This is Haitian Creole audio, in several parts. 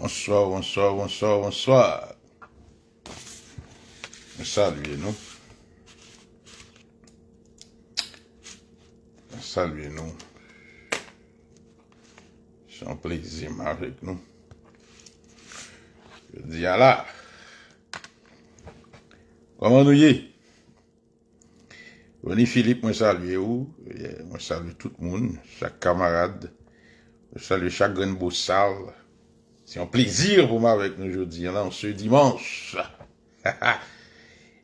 Bonsoir, bonsoir, bonsoir, bonsoir. Mwen salve nou. Mwen salve nou. S'en plezima vek nou. Diyala. Omanouye. Mweni Filip mwen salve ou. Mwen salve tout moun. Chak kamarade. Mwen salve chak gen bousal. Mwen salve. C'est un plaisir pour moi avec nous aujourd'hui, en ce dimanche.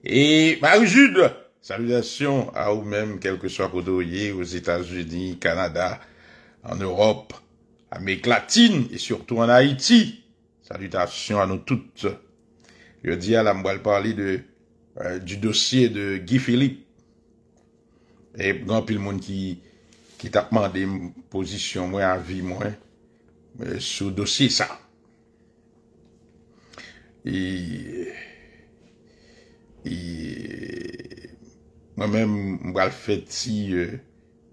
Et Marie-Jude, bah, salutations à vous-même, quel que soit côté aux États-Unis, Canada, en Europe, Amérique latine et surtout en Haïti. Salutations à nous toutes. Je dis à la moelle parler de, euh, du dossier de Guy Philippe. Et grand pile monde qui, qui t'a demandé position, moi, avis, moi, euh, sur dossier ça. Mwen men mwen mwen fè ti e,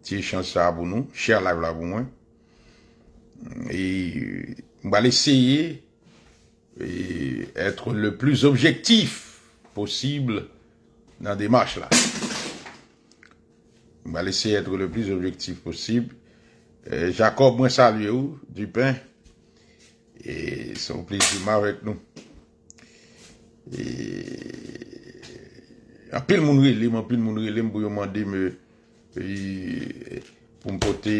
Ti chansab ou nou Cher la vlabou mwen Mwen mwen lè sèye e, Etre le plus objectif Possible Nan demache la Mwen mwen lè sèye etre le plus objectif Possible e, Jacob mwen salve ou Dupin Son plisima vèk nou E, apil moun wè li, mwen apil moun wè li mbou yon mandi mwen e, pou m potè,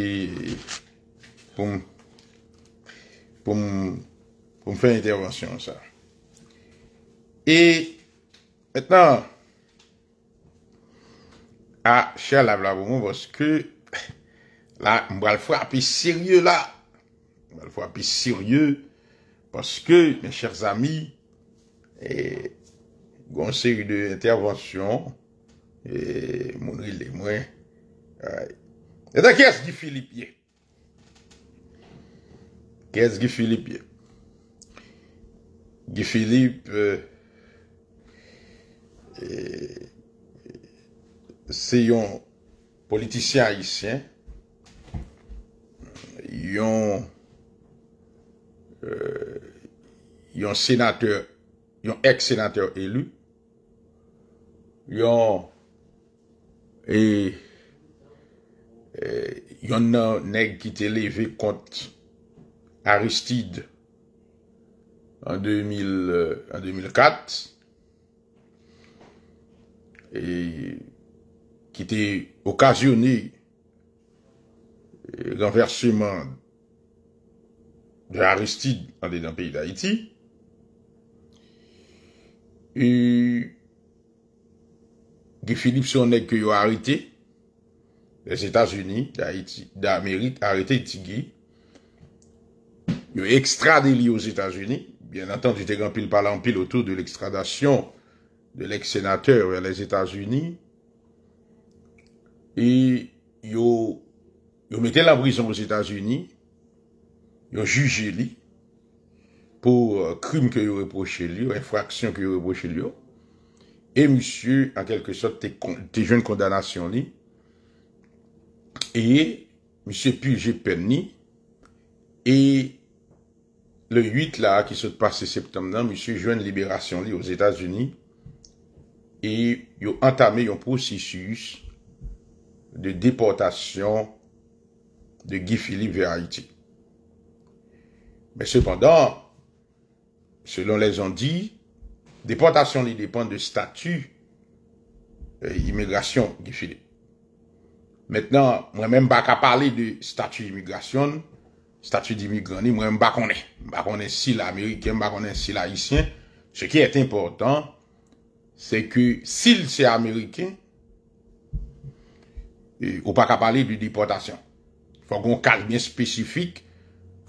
pou m pou m pou m fè intervansyon sa. Et mèt nan, a chèl avlavoun mwen vòs kè, m wè l fò api siryè la, m wè l fò api siryè, vòs kè, mè chèl zami, E, gonseri de intervansyon e, moun wile mwen. E da kes Gifilip ye? Kes Gifilip ye? Gifilip e, se yon politisyen ayisyen yon yon senateur yon ex-senateur élu, yon e, e yon nan neg ki te leve kont Aristide an 2004, e, ki te okasyoné l'enversement e, de Aristide an de dan peyi d'Haïti, E ge Filip Sonnek yo arete, les Etats-Unis, da Amerit, arete Tigi, yo ekstrade li yo os Etats-Unis, bien attendu tegan pil palan pil otou de l'ekstradasyon de l'ek sénateur ya les Etats-Unis, e yo mette la brison os Etats-Unis, yo juje li, pou krim euh, ke yo reproche li yo, enfraksyon ke yo reproche li yo, e msye, an kelke sot, te jwen kondanasyon li, e msye pulje pen ni, e le 8 la, ki sot passe septem nan, msye jwen liberasyon li, ouz Etats-Unis, e yo antame yon prosesus de deportasyon de Guy Philippe ver Haïti. Mè sepandant, Selon les an di, deportasyon li depan de statu euh, imigrasyon ki fide. Metnan, mwen mwen bak a pale de statu imigrasyon, statu di imigranye, mwen mwen bak ane. Mwen bak ane sil Amerike, mwen bak ane sil Haitien. Se ki et important, se ke sil se Amerike, euh, ou bak a pale de deportasyon. Fwa kon kalbyen spesifik,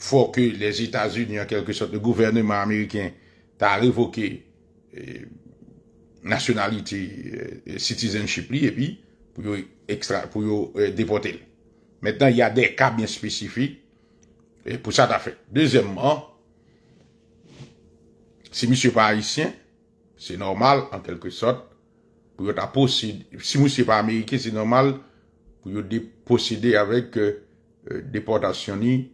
fò ke les Etats-Unis en kelke sot, le gouvernement amerikien ta revoke eh, nationaliti citizen eh, Chypri et pi, pou yo depote. Mètè nan, y a de kàm yon spesifi, pou sa ta fè. Dezemman, si mou sou pa Haitien, se normal en kelke sot, pou yo ta posside, si mou sou pa Amerikien, se normal, pou yo posside avèk euh, euh, depotasyonni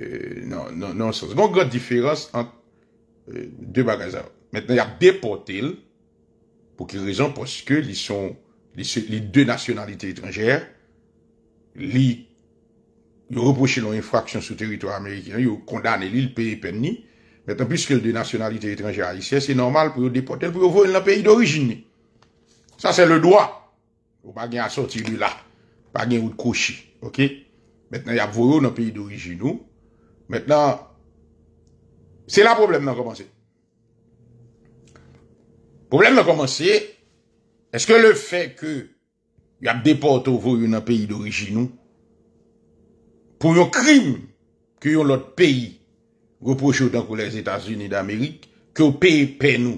nan sas. Goun grote diferans an de bagaza. Mètè y ap depote el, pou ki rezon poske li son, li de nasyonalite etranjer, li, yo reposhe loun infraksyon sou terito Amerikyan, yo kondane li l pey pen ni, mètè an, pwiske l de nasyonalite etranjer a isye, se normal pou yo depote el, pou yo voun nan pey d'origin. Sa se le doa, yo pa gen a sorti lou la, pa gen ou koshi, ok? Mètè y ap voun nan pey d'origin ou, Mètenan, se la problem nan komansye. Problem nan komansye, eske le fè ke y ap depote ou vou yon an peyi d'originou, pou yon krim ke yon lot peyi reproche ou tankou les Etats-Unis d'Amerik, ke ou peyi pey nou.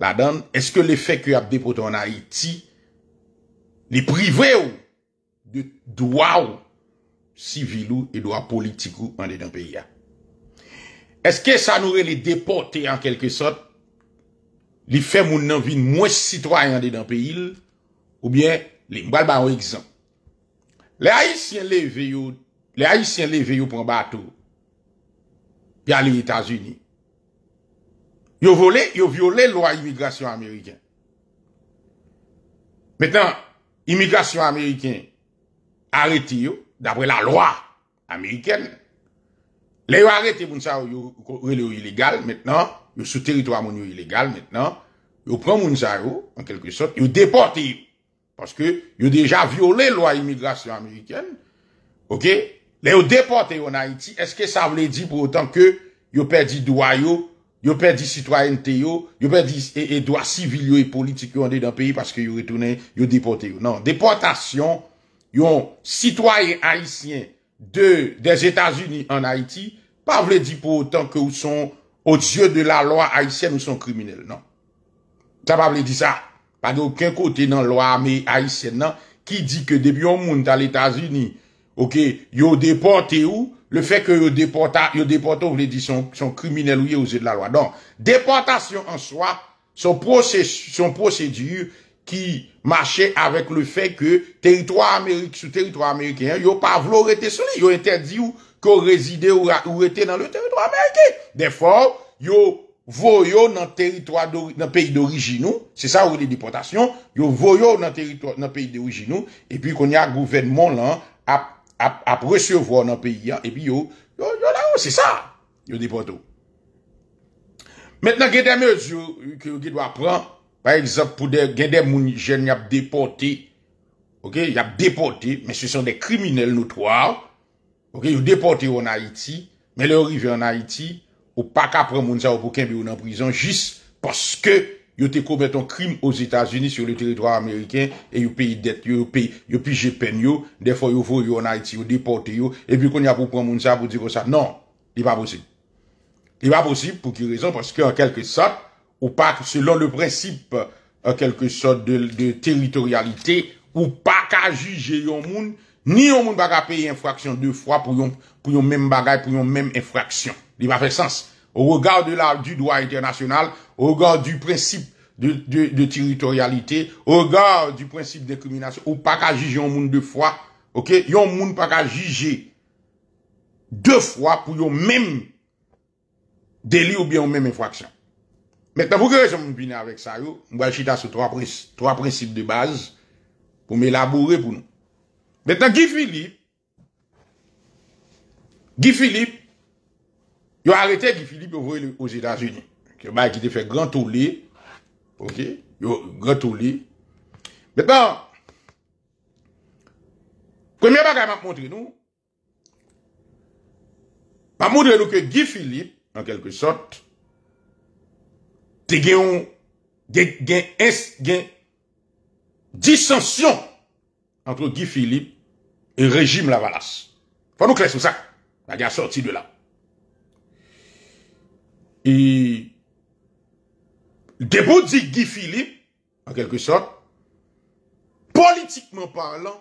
La dan, eske le fè ke y ap depote an Haiti, li prive ou, d'ou wa ou, sivil ou edwa politiko an de dan peyi a. Eske sa nou re li depote an kelke sot li fem ou nan vin mwen sitwa an de dan peyi l, ou bien li mbal ba o egzan. Le Haitien le veyo le Haitien le veyo pran ba to pi a li Etats-Unis. Yo vole, yo viole lwa imigrasyon Ameriken. Metan, imigrasyon Ameriken arete yo, d'apre la loa Ameriken, le yo arete Mounzaro yo ilégal maintenant, yo sou terito amoun yo ilégal maintenant, yo pran Mounzaro, en kelke sot, yo deporte yo, parce que yo deja viole loa imigrasyon Ameriken, ok, le yo deporte yo en Haiti, eske sa vle di pou autant ke yo perdi doa yo, yo perdi citoyen te yo, yo perdi e doa sivil yo e politik yo ande dan peyi parce que yo retounen, yo deporte yo. Non, deportasyon, yon sitwaye Haitien des Etats-Unis en Haïti, pa vle di pou autant ke ou son odye de la loi Haitien ou son kriminelle, nan. Sa pa vle di sa, pa de ouken kote nan loa, me Haitien nan, ki di ke debi ou moun ta l'Etats-Unis, yo deporte ou, le fek yo deporte ou vle di son kriminelle ou yo odye de la loi. Non, deportation an soa, son prosedu, ki machè avèk lè fè kè teritwa Amèrik, sou teritwa Amèrikè, yo pa vlò ou rete sou lè. Yo entè di ou ko rezide ou rete nan le teritwa Amèrikè. De fò, yo voyo nan teritwa, nan peyi d'orijinou, se sa ou lè dipotasyon, yo voyo nan teritwa, nan peyi d'orijinou, epi kon ya gouvenmon lan ap resevo nan peyi yon, epi yo, yo la ou, se sa, yo dipotou. Mèt nan gè dè mèz, yo gè dwa pran, Par exemple, pou gen den moun jen y ap deporté, ok, y ap deporté, men se son de kriminelle notoire, ok, y ou deporté ou an Haiti, men le ou rive an Haiti, ou pa ka pren moun sa ou pou ken be ou nan prison, jis, poske, y ou te koubeton krim ouz Etats-Unis sou le teritoire Ameriken, e y ou pe y det, y ou pe y ou pi jepen yo, defo y ou fo yo an Haiti, y ou deporté yo, e pi kon y ap pou pren moun sa pou di kon sa, nan, di pa posib. Di pa posib pou ki rezon, poske an kelke sot, ou pas selon le principe quelque sorte de, territorialité ou pas qu'à juger un monde ni un monde pas payer infraction deux fois pour yon, pour même bagage pour une même infraction. Il va faire sens. Au regard de la, du droit international, au regard du principe de, de, territorialité, au regard du principe d'incrimination, ou pas qu'à juger un monde deux fois, ok? Yon monde pas qu'à juger deux fois pour yon même délit ou bien yon même infraction. Mwen tan fwokè se mwen bine avèk sa yo, mwen wè chita sou 3 prinsip de baz pou mè laboure pou nou. Mwen tan Guy Philippe, Guy Philippe, yo a rete Guy Philippe yo vwèl yo ou Zetas Unie. Mwen kite fè grand to li, yo grand to li. Mwen tan, kwen mè baka yon ap montre nou, pa mwou de lò kè Guy Philippe, an kelke sot, te gen, gen, gen, dissension entre Guy Philippe et régime Lavalas. Faut nous clair sur ça. La a sortie de là. Et début dit Guy Philippe, en quelque sorte, politiquement parlant,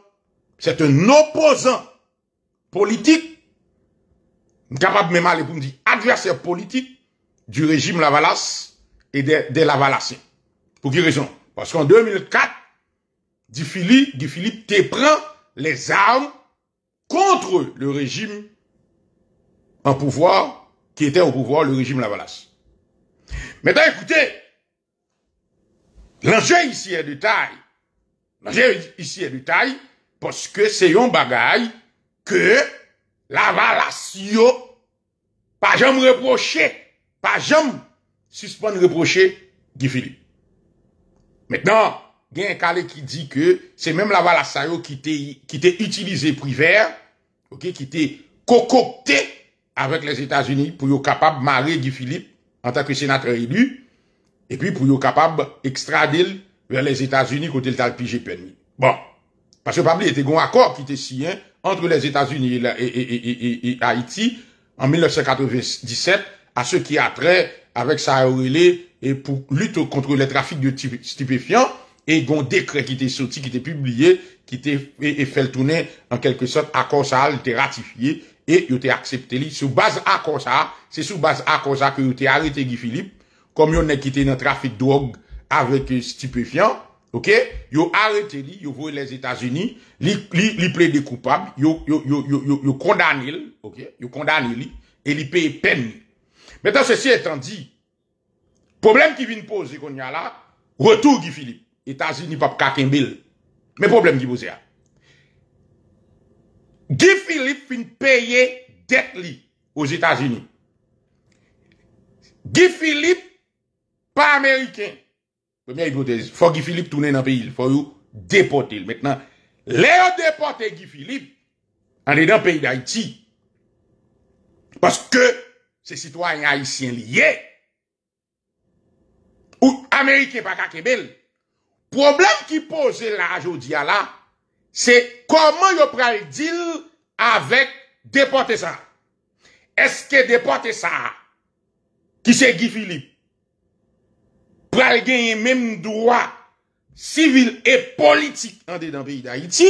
c'est un opposant politique, capable même aller pour me dire adversaire politique du régime Lavalas, et des, des Pour quelle raison Parce qu'en 2004, Guy Philippe, Guy Philippe les armes contre le régime en pouvoir, qui était au pouvoir, le régime Lavalas. Maintenant, écoutez, l'enjeu ici est de taille. L'enjeu ici est de taille parce que c'est un bagage que Lavalas, pas jamais reproché, pas jamais Suspon reproche Gifilip. Mètenan, gen kalè ki di ke, se mèm la valasayo ki te utilize priver, ki te kokokte avèk les Etats-Unis pou yo kapab mare Gifilip anta kwen senatren elu, epi pou yo kapab ekstradil vèr les Etats-Unis kote l talpije penmi. Bon, pas yo pabli ete goun akor ki te siyen antre les Etats-Unis et Haiti an 1997, A se ki apre, avek sa aurele, e pou luto kontre le trafik di stipefyan, e gon dekre ki te soti, ki te publie, ki te e feltoune en kelke sot akonsa a, li te ratifiye, e yo te aksepte li soubaz akonsa a, se soubaz akonsa a, ki yo te arete gi Filip, kom yon ne kite nan trafik drog avek stipefyan, yo arete li, yo vwe les Etats-Unis, li ple de koupab, yo kondane li, yo kondane li, e li pe pen li, Metan se si etan di, problem ki vin pose zi kon yala, retou Gifilip, Etasini pap kaken bil, men problem ki boze a. Gifilip fin peye det li ouz Etasini. Gifilip pa Ameriken. Fon Gifilip toune nan peyi li, fon yo depote li. Metan, le yo depote Gifilip an de nan peyi da Iti. Paske, se sitwa yon Haitien liye, ou Amerike pa kakebel, problem ki pose la ajo diya la, se koman yo pral dil avek depote sa. Eske depote sa, ki se Guy Philippe, pral genye menm doa sivil e politik ande dan beyi da Haiti,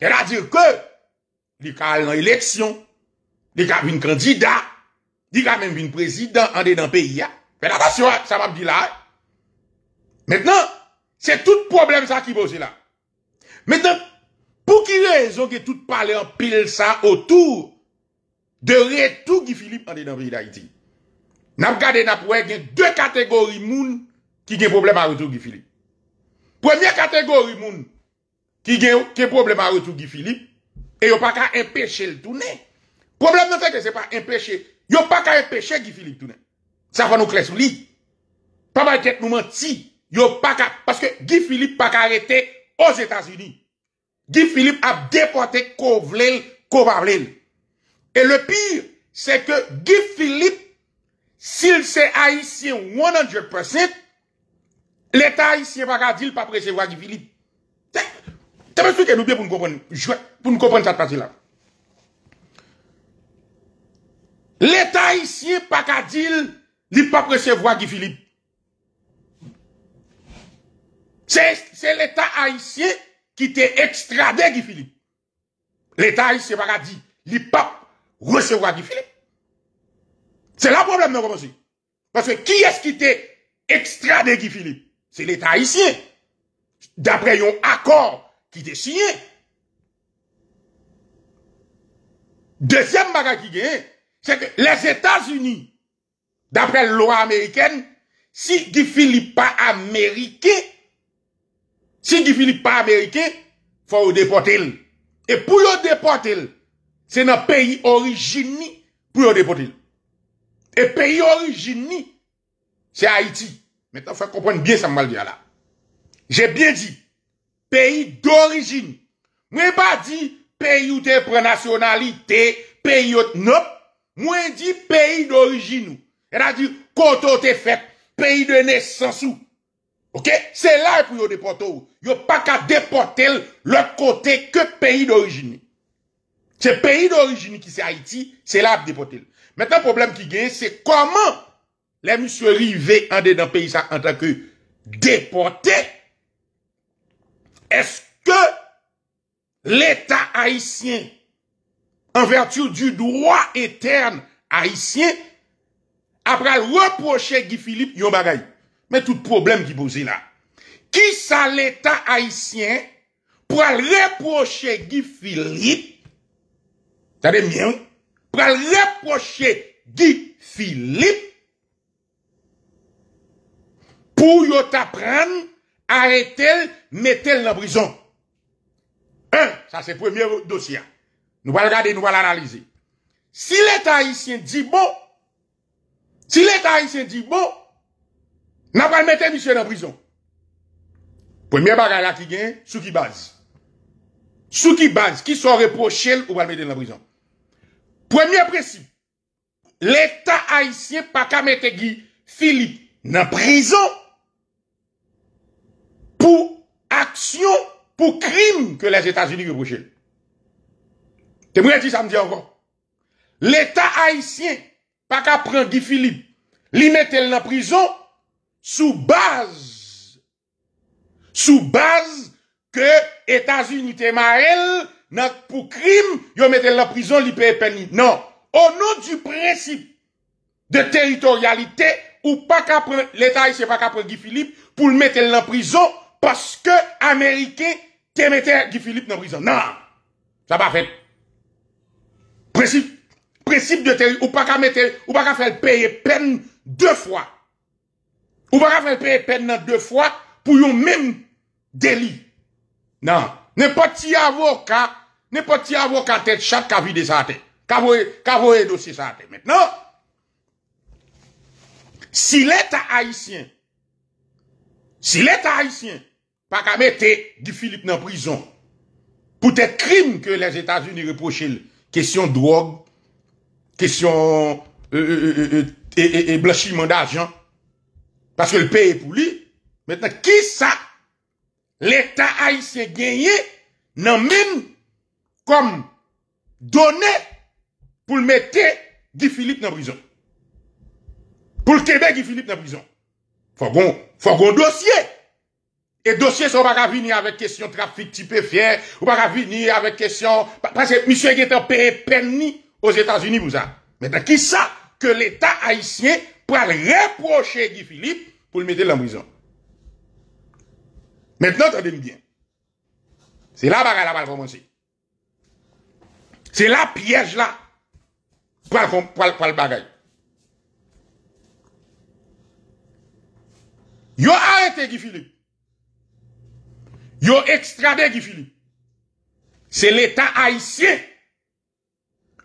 te la dir ke, li ka al nan eleksyon, li ka bin kandida, Di ka men vin prezident, an de nan peyi ya. Fèl apasyon, sa mam di la. Eh. Mètenan, se tout problem sa ki boze la. Mètenan, pou ki lè zonke tout pale an pil sa otou, de re tout ki Filip an de nan peyi da iti. Nam kade nap wè gen de kategori moun ki gen problem an re tout ki Filip. Premye kategori moun ki gen problem an re tout ki Filip e yo pa ka empèche l'toune. Problem nou teke se pa empèche Yo pa ka et peche Gifilip tounen. Sa fwa nou klesou li. Pa ba et ket nou menti. Yo pa ka, paske Gifilip pa ka arete os Etats-Unis. Gifilip ap depote kovlel, kovablel. E le pyr, se ke Gifilip sil se a yisi 100% leta yisi pa ka dil pa prese wak Gifilip. Te me souke nou bie pou nou kompren pou nou kompren tat pati la pou. L'Etat haïsye pa ka dil li pa presevwa Gifilip. Se l'Etat haïsye ki te ekstrade Gifilip. L'Etat haïsye pa ka dil li pa presevwa Gifilip. Se la probleme nan konosi. Paswe ki eski te ekstrade Gifilip. Se l'Etat haïsye. Dapre yon akor ki te sinye. Dezyem para ki genye. Se ke les Etats-Unis, dapre lor Ameriken, si ki fili pa Amerike, si ki fili pa Amerike, fwa ou depote el. E pou ou depote el, se nan peyi orijini pou ou depote el. E peyi orijini, se Haiti. Metan fwa kompon bien sa mwal diya la. Je biye di, peyi d'orijini, mwen ba di, peyi ou te pre-nasyonalite, peyi ou te pre-nasyonalite, Mwen di peyi d'orijinou. E da di, koto te fet, peyi de nesansou. Ok? Se la pou yo depote ou. Yo pa ka depote le kote ke peyi d'orijinou. Se peyi d'orijinou ki se Haiti, se la ap depote. Metan, problem ki gen, se koman le moussou rivé ande dan peyi sa antakou depote? Eske l'eta Haitien en vertu du droi etern Haitien, apre reproche Gui Philippe, yon bagay, men tout problem ki bouzi la. Kisa l'Etat Haitien, pral reproche Gui Philippe, tade mien, pral reproche Gui Philippe, pou yot apren, aretel, metel la brison. Un, sa se premier dosya. Nou val gade, nou val analize. Si l'Etat Haitien di bo, si l'Etat Haitien di bo, nan val mette misyon nan prison. Premier bagay la ki gen, sou ki baz. Sou ki baz, ki son reprochel ou val mette nan prison. Premier presi, l'Etat Haitien pa kamete gi Philippe nan prison pou aksyon, pou krim ke les Etats-Unis goprochel. Te mwè di sa mdi an kon. L'Etat Haitien pa ka pren Gifilip li mette l nan prizon sou baz sou baz ke Etats-Unis te ma el nan pou krim yo mette l nan prizon li pe pe ni. Non. O nou du prensip de teritorialite ou pa ka pren l'Etat Haitien pa ka pren Gifilip pou l mette l nan prizon paske Amerike te mette Gifilip nan prizon. Non. Sa pa fet Precip de terri ou pa ka mette, ou pa ka fel peye pen de fwa. Ou pa ka fel peye pen nan de fwa pou yon men deli. Nan, ne pati avokat, ne pati avokat et chak ka vide sa te. Ka voye dosye sa te. Mèt nan, si l'état haïtien, si l'état haïtien pa ka mette Gu Philippe nan prizon, pou te krim ke les Etats-Unis reproche lè. Kesyon drog, kesyon blachimanda ajan, paske l'pey e pou li, metan ki sa l'Etat ay se genye nan min konm donen pou l'mete di Filip nan brison. Pou l'Kebek di Filip nan brison. Fagon dosye. Et dossier, ça va pas venir avec question trafic type fier, ou pas venir avec question, parce que monsieur qui est en payé peine aux États-Unis pour ça. Mais qui ça que l'État haïtien le reprocher Guy Philippe pour le mettre en prison? Maintenant, dit bien. C'est là, bagarre la va commencer. C'est là, piège là, pour le bagage. Yo arrêté Guy Philippe. Yo extradé Guy Philippe. C'est l'État haïtien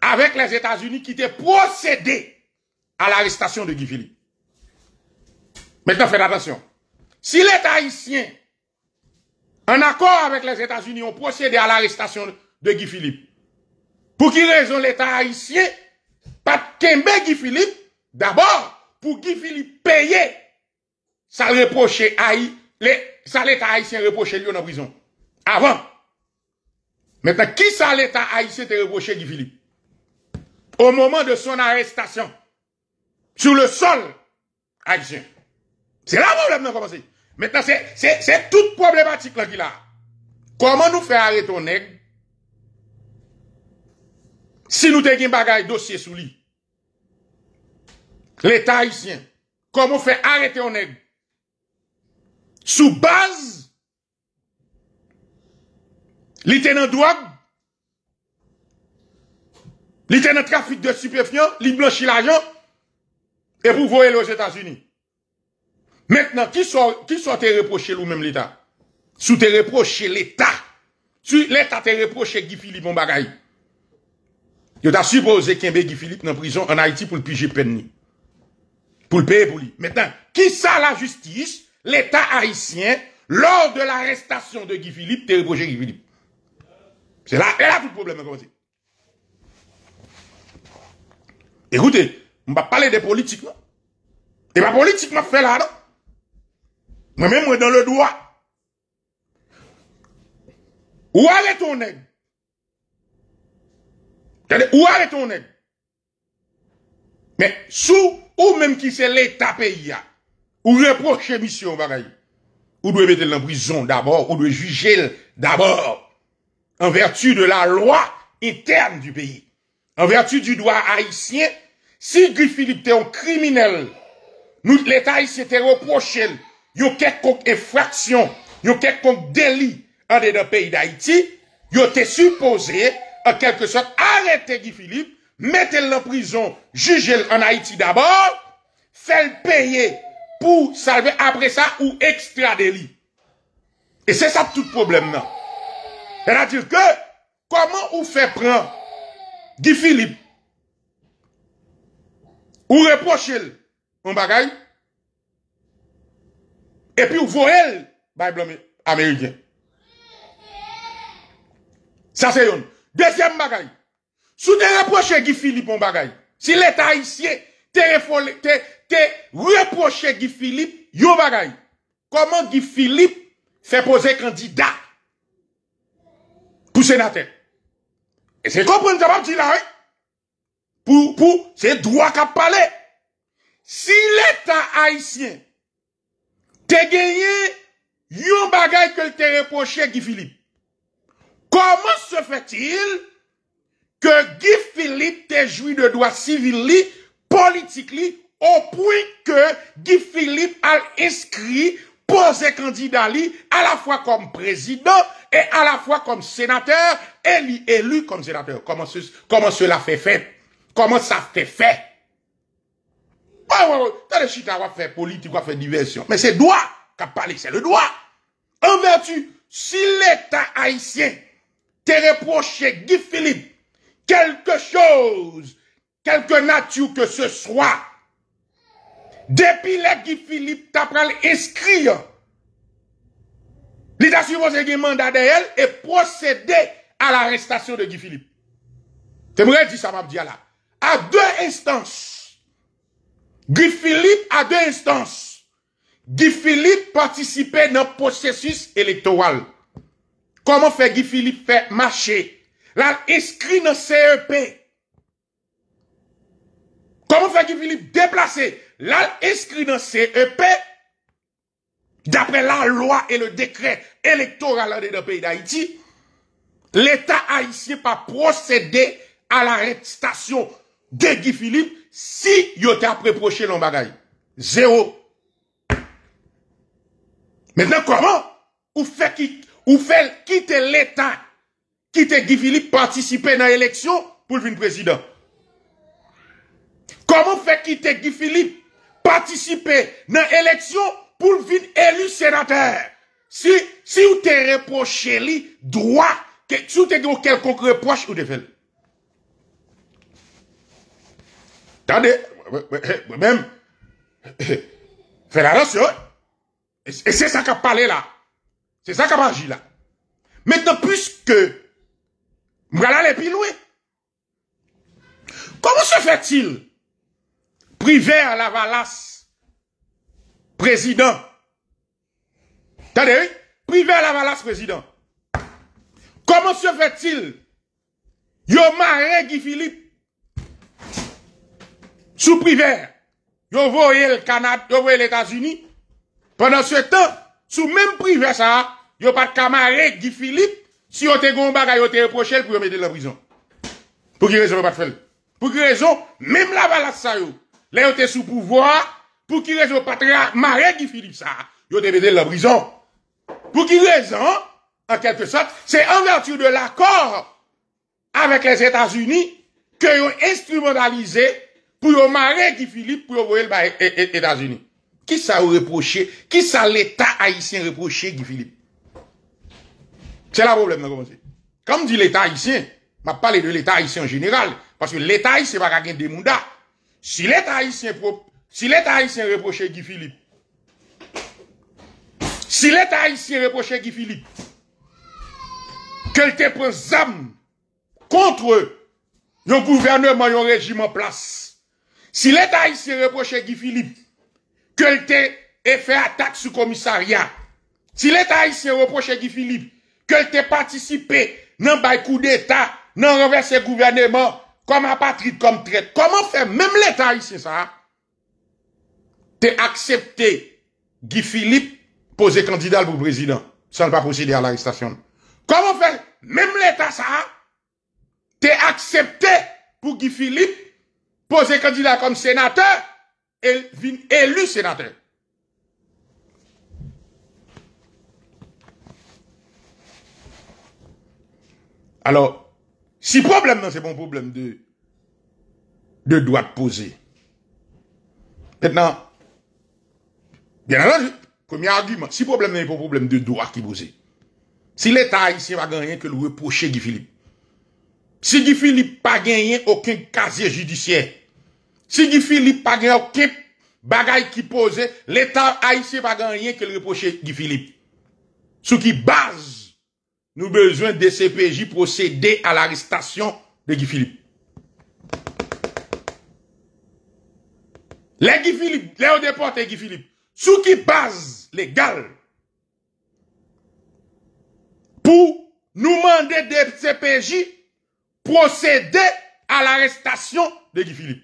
avec les États-Unis qui était procédé à l'arrestation de Guy Philippe. Maintenant, faites attention. Si l'État haïtien, en accord avec les États-Unis, ont procédé à l'arrestation de Guy Philippe, pour qui raison l'État haïtien, pas Kembe Guy Philippe, d'abord, pour Guy Philippe payer, ça à les ça l'État haïtien reproché lui en prison. Avant. Maintenant, qui ça l'État haïtien te reproché Guy Philippe? Au moment de son arrestation, sur le sol haïtien. C'est là le problème a commencé. Maintenant, c'est toute problématique là qu'il a. Comment nous faire arrêter un nègre si nous t'ai un bagage dossier sous lui? L'État haïtien. Comment faire arrêter un nègre Sous base, li te nan doag, li te nan trafik de superfiyon, li blanchi l'ajon, epouvoye lòs Etats-Unis. Mètenan, ki sò te reproche lò mèm l'Etat? Sò te reproche l'Etat? Sò l'Etat te reproche Gifili Mbagaï? Yo ta supoze kenbe Gifili mnèm prizon an Haiti pou l'pije pen ni. Pou l'peye pou li. Mètenan, ki sa la justise l'État haïtien lors de l'arrestation de Guy Philippe, t'es reproché Guy Philippe. C'est là, Elle a tout le problème Écoutez, on va parler des politiques, non? Et pas politiquement fait là, non? Moi-même, moi dans le droit. Où allait ton nègre? Où allait ton nègre? Mais sous ou même qui c'est l'État pays, ou reproche misyon, ou dwe mette l'en prison d'abord, ou dwe juje l'en prison d'abord, en vertu de la loi et terme du peyi, en vertu du doi haïtien, si Guy Philippe te yon kriminelle, nou l'Etat yon se te reproche, yon kek kong effraksyon, yon kek kong deli, ane de peyi d'Haïti, yon te supposé ane kek ke sot arrete Guy Philippe, mette l'en prison, juje l'en Haiti d'abord, fel peye l'en pou salve apre sa ou ekstra de li. E se sa tout problem nan. E nan dir ke, koman ou fe pran Gifilip ou reproche el an bagay epi ou vo el bay blome Amerijen. Sa se yon. Dezyem bagay. Sou de reproche Gifilip an bagay. Si le ta hisye te reproche Gifilip yon bagay. Koman Gifilip se pose kandida pou senate? E se komponjabap di la ouy? Pou se dwa kap pale? Si l'Etat haisyen te genye yon bagay ke te reproche Gifilip, koman se fe til ke Gifilip te jwi de doa sivili politique au point que Guy Philippe a inscrit poser candidat li, à la fois comme président et à la fois comme sénateur et élu comme sénateur. Comment, comment cela fait fait Comment ça fait fait T'as le chita, faire politique, faire diversion. Mais c'est droit qu'a parlé, c'est le droit. En vertu, si l'État haïtien te reproché, Guy Philippe quelque chose quelque nature que ce soit, depuis les Guy Philippe, t'as à l'inscrire, L'État supposé un mandat d'elle et procéder à l'arrestation de Guy Philippe. T'aimerais dit ça, dit là. À deux instances. Guy Philippe à deux instances. Guy Philippe participait dans le processus électoral. Comment fait Guy Philippe faire marcher? L'a inscrit dans CEP. Koman fe Guy Philippe deplase lal eskri nan CEP dapre la lwa e le dekret elektoral ane nan peyi d'Haïti l'Etat a isye pa prosede a la repstasyon de Guy Philippe si yo te apreproche nan bagay. Zéro. Mènen koman ou fel kite l'Etat kite Guy Philippe patisipe nan eleksyon pou lvin prezident? koman fe ki te ki filip patisipe nan eleksyon pou vin elu senatèr si ou te reproche li droi si ou te di ou kel konkure proche ou de fel tade mwen mèm fè la rasyon e se sa ka pale la se sa ka manji la mèten pwis ke mwen alè pi louè koman se fè til à la valasse, président. T'as Privé oui? la valasse, président. Comment se fait-il Yo maré Guy Philippe sous privé Yo voyez le Canada, yo voyé les États-Unis. Pendant ce temps, sous même privé, ça, yo pas de camarade, Guy Philippe si yo te gon yo te reproché pour yo mettre la prison. Pour qui raison yo pas de faire Pour qui raison même la valasse, ça yo Là, ils sous pouvoir. Pour qui raison patria, maré qui Philippe ça, ils ont de la prison. Pour qui raison, en quelque sorte, c'est en vertu de l'accord avec les États-Unis que ont instrumentalisé pour yon qui Philippe pour envoyer les États-Unis. Qui ça reproché? Qui ça l'État haïtien reproché Guy Philippe? C'est là le problème, Comme dit l'État haïtien, je parle de l'État haïtien en général, parce que l'État haïtien, c'est pas quelqu'un de mandats. Si l'Etat yi se reproche Gifilip, si l'Etat yi se reproche Gifilip, ke l'te prezame kontre yon gouvernement, yon rejim an plas. Si l'Etat yi se reproche Gifilip, ke l'te efe atak sou komissaryan. Si l'Etat yi se reproche Gifilip, ke l'te patisipe nan baykou d'Etat, nan renverse gouvernement, comme apatride, comme traite. Comment faire même l'État ici, ça? T'es accepté Guy Philippe poser candidat pour président, sans pas procéder à l'arrestation. Comment faire même l'État, ça? T'es accepté pour Guy Philippe poser candidat comme sénateur et élu sénateur. Alors, si problème c'est pas bon problème de de posés. poser. Maintenant, bien entendu, premier argument, si problème n'est pas un problème de droit qui poser. Si l'État haïtien va gagner que le reprocher Guy Philippe. Si Guy Philippe pas gagné aucun casier judiciaire. Si Guy Philippe pas gagné aucun bagaille qui posait, l'État haïtien va gagner que le reprocher Guy Philippe. Ce qui base nous besoin de CPJ procéder à l'arrestation de Guy Philippe. Les Guy Philippe, les déportés Guy Philippe, sous qui base légale pour nous demander de CPJ procéder à l'arrestation de Guy Philippe.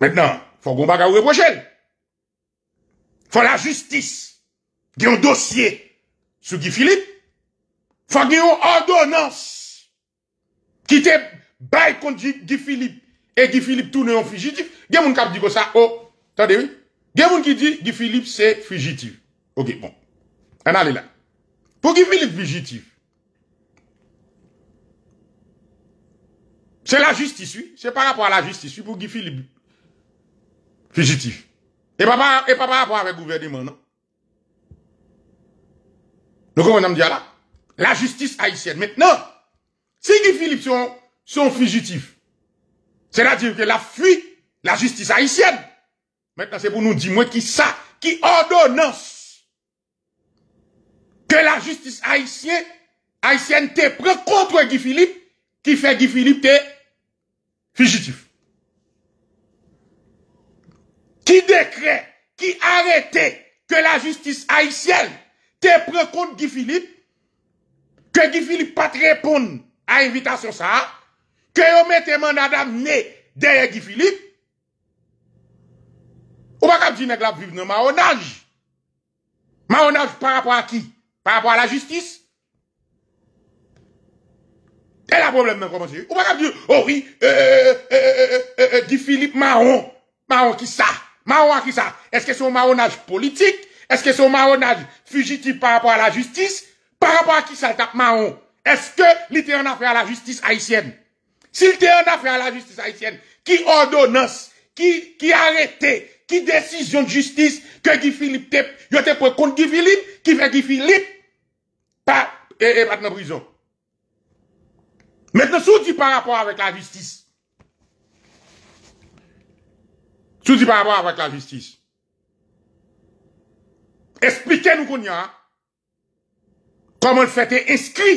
Maintenant, faut qu'on va reprocher. Faut la justice gen yon dosye sou Guy Philippe, fa gen yon ordonans ki te bay contre Guy Philippe et Guy Philippe tourne ne yon fugitif, gen moun kap di ça oh, y oui, gen moun qui di Guy Philippe c'est fugitif. Ok, bon, an ale là Pour Guy Philippe fugitif, C'est la justice, C'est par rapport à la justice Pour Guy Philippe fugitif. Et pas par rapport avec gouvernement, non dit là. Ah, la justice haïtienne. Maintenant, si Guy Philippe sont, fugitifs, c'est-à-dire que la fui la justice haïtienne, maintenant c'est pour nous dire, moi, qui ça, qui ordonnance que la justice haïtienne, haïtienne te prend contre Guy Philippe, qui fait Guy Philippe te fugitif. Qui décret, qui arrêtait que la justice haïtienne te pre kont Gifilip, ke Gifilip pa te repon a invita sou sa, ke yo mette man adam ne deye Gifilip, ou baka bi jine glap vib nan maonaj, maonaj par rapport a ki? Par rapport a la justis? E la probleme men komonsi? Ou baka bi jine, ou bi, Gifilip maon, maon ki sa, eske sou maonaj politik, Est-ce que son marronnage fugitif par rapport à la justice Par rapport à qui ça tape marron Est-ce que l'ité en affaire à la justice haïtienne S'il était en affaire à la justice haïtienne, qui ordonnance, qui, qui arrêté, qui décision de justice que Guy Philippe te, yo pour contre Guy Philippe, qui fait Guy Philippe, pas, et, et pas prison. Maintenant, sous par rapport avec la justice. Sous par rapport avec la justice. Esplike nou kon yon ha, koman fè te inskri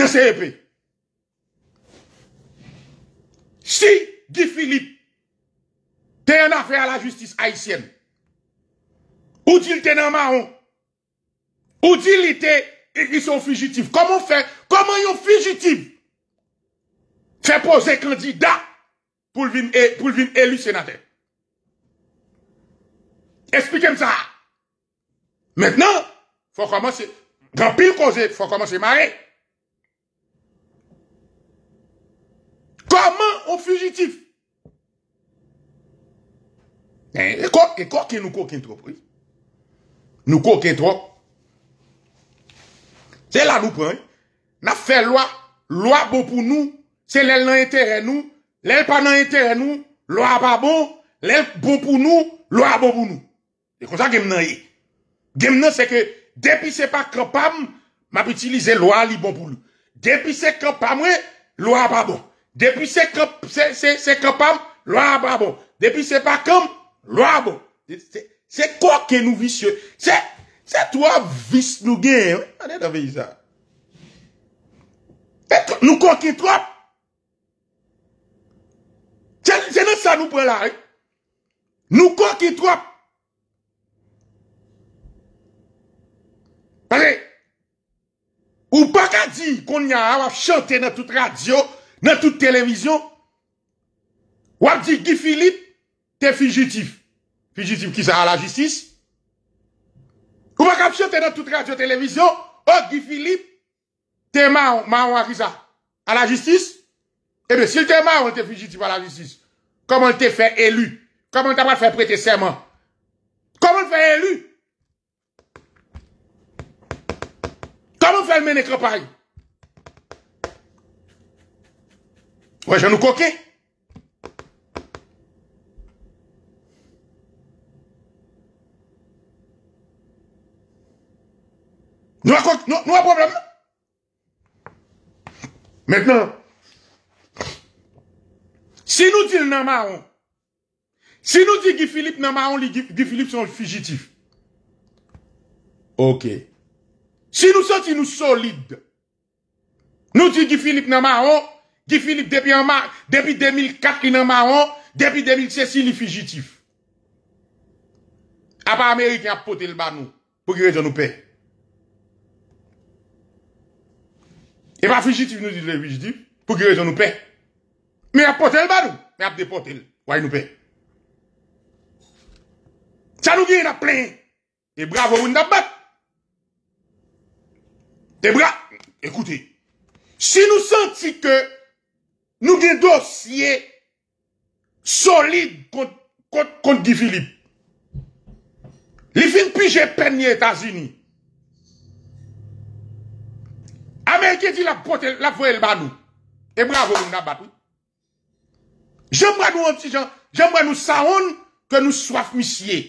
nan CEP. Si, di Filip, te yon a fè a la justis Haitienne, ou di l te nan Mahon, ou di l te yon fugitif, koman fè, koman yon fugitif fè pose kandida pou l vin elu senatè. Esplikem sa. Mètnen, fò komanse, gampil koze fò komanse ma e. Koman ou fugitif? E kok, e kok e nou kok e trò pou e? Nou kok e trò? Se la nou pon e, na fè lwa, lwa bo pou nou, se lèl nan y terè nou, lèl pa nan y terè nou, lwa ba bon, lèl bo pou nou, lwa bo pou nou. E kon sa gem nan e. Gem nan se ke depi se pa kompam, map itilize lwa li bon pou lou. Depi se kompam we, lwa ba bon. Depi se kompam, lwa ba bon. Depi se pa kompam, lwa ba bon. Se kwa ke nou visye. Se kwa visye nou gen. Ane nan ve yisa. Se kwa ke nou visye nou gen. Nou kwa ki twap. Se nou sa nou pre la. Nou kwa ki twap. Ou pa ka di kon yon a wap chante nan tout radio, nan tout televizyon, wap di Guy Philippe te fugitif, fugitif ki sa a la jistis, ou pa ka chante nan tout radio televizyon, ou oh, Guy Philippe te ma wakisa a la jistis, ebe eh si te ma wakisa te fugitif a la jistis, komon te fe elu, komon te apat fe prete seman, komon te fe elu, Wè jè nou koke? Nou wè koke? Nou wè problem? Mètnen Si nou di nan maon Si nou di Gifilip nan maon Li Gifilip son fugitif Ok Ok Si nou soti nou solide, nou di Gifilip nan Mahon, Gifilip depi 2004 nan Mahon, depi 2006 li figitif. A pa Amerik yon apote l ban nou, pou ki rezon nou pe. E pa figitif nou di l evijdi, pou ki rezon nou pe. Me apote l ban nou, me ap depote l, woy nou pe. Sa nou gye yon ap plen, e bravo yon ap bat. Des Écoutez. Si nous sentons que nous avons un dossier solide contre, contre, contre Guy Philippe, les fins pige les États-Unis. Américains dit la porte, la voie le nous. Et bravo, nous n'a battu. J'aimerais nous, un petit gens, j'aimerais nous saonne que nous soif monsieur.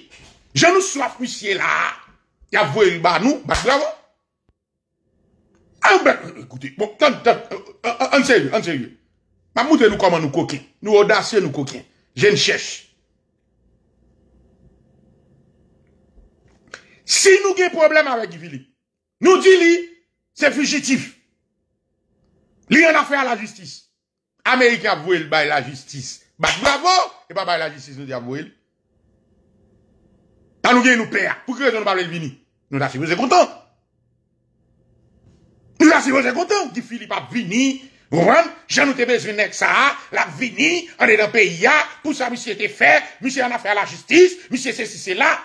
Je nous soif monsieur là. Y a voie le banou, bah bravo. Ah ben, écoutez, bon, tant, tant, en, euh, euh, euh, en sérieux, en sérieux. nous comment nous coquins, nous audacieux nous coquins. Je ne cherche. Si nous avons problème avec Philippe, nous dis-lui, c'est fugitif. il en fait à la justice. Amérique a voué le bail la justice. Bah, bravo, et pas bail la justice, nous avons voué. T'as nous gagné nous père. pourquoi nous ne pas venir? Nous êtes content. Nous avons Roger content. que Philippe a vini. Je j'en ai besoin de ça, la vini, on est dans le pays, pour ça, monsieur était fait, monsieur en a fait à la justice, monsieur si c'est là,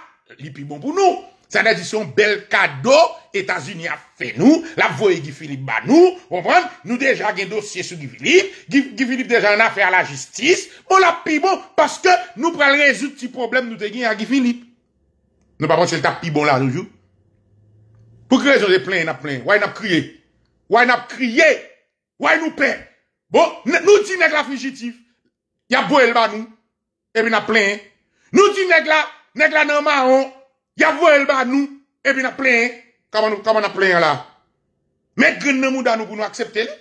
plus bon pour nous. Ça n'a son bel cadeau, États-Unis a fait nous, la voie Guy Philippe bat nous, comprenez? Nous déjà un dossier sur Guy Philippe, Guy, Philippe déjà en a fait à la justice, On la bon, parce que nous prenons résoudre du problème, nous t'aiguillons à Guy Philippe. Nous pas c'est le tapis bon là, toujours. Pour que gens de plein, il y plein, ouais, ils ont crié. Woy nap kriye, woy nou pe. Bon, Noudi neg la fugitif, ya voel ba nou, epi na plen. Noudi neg la mou, ya voel ba nou, epi na plen. Kama na plen la. Met grin nan moun dan nou pou nou aksepte li. Non?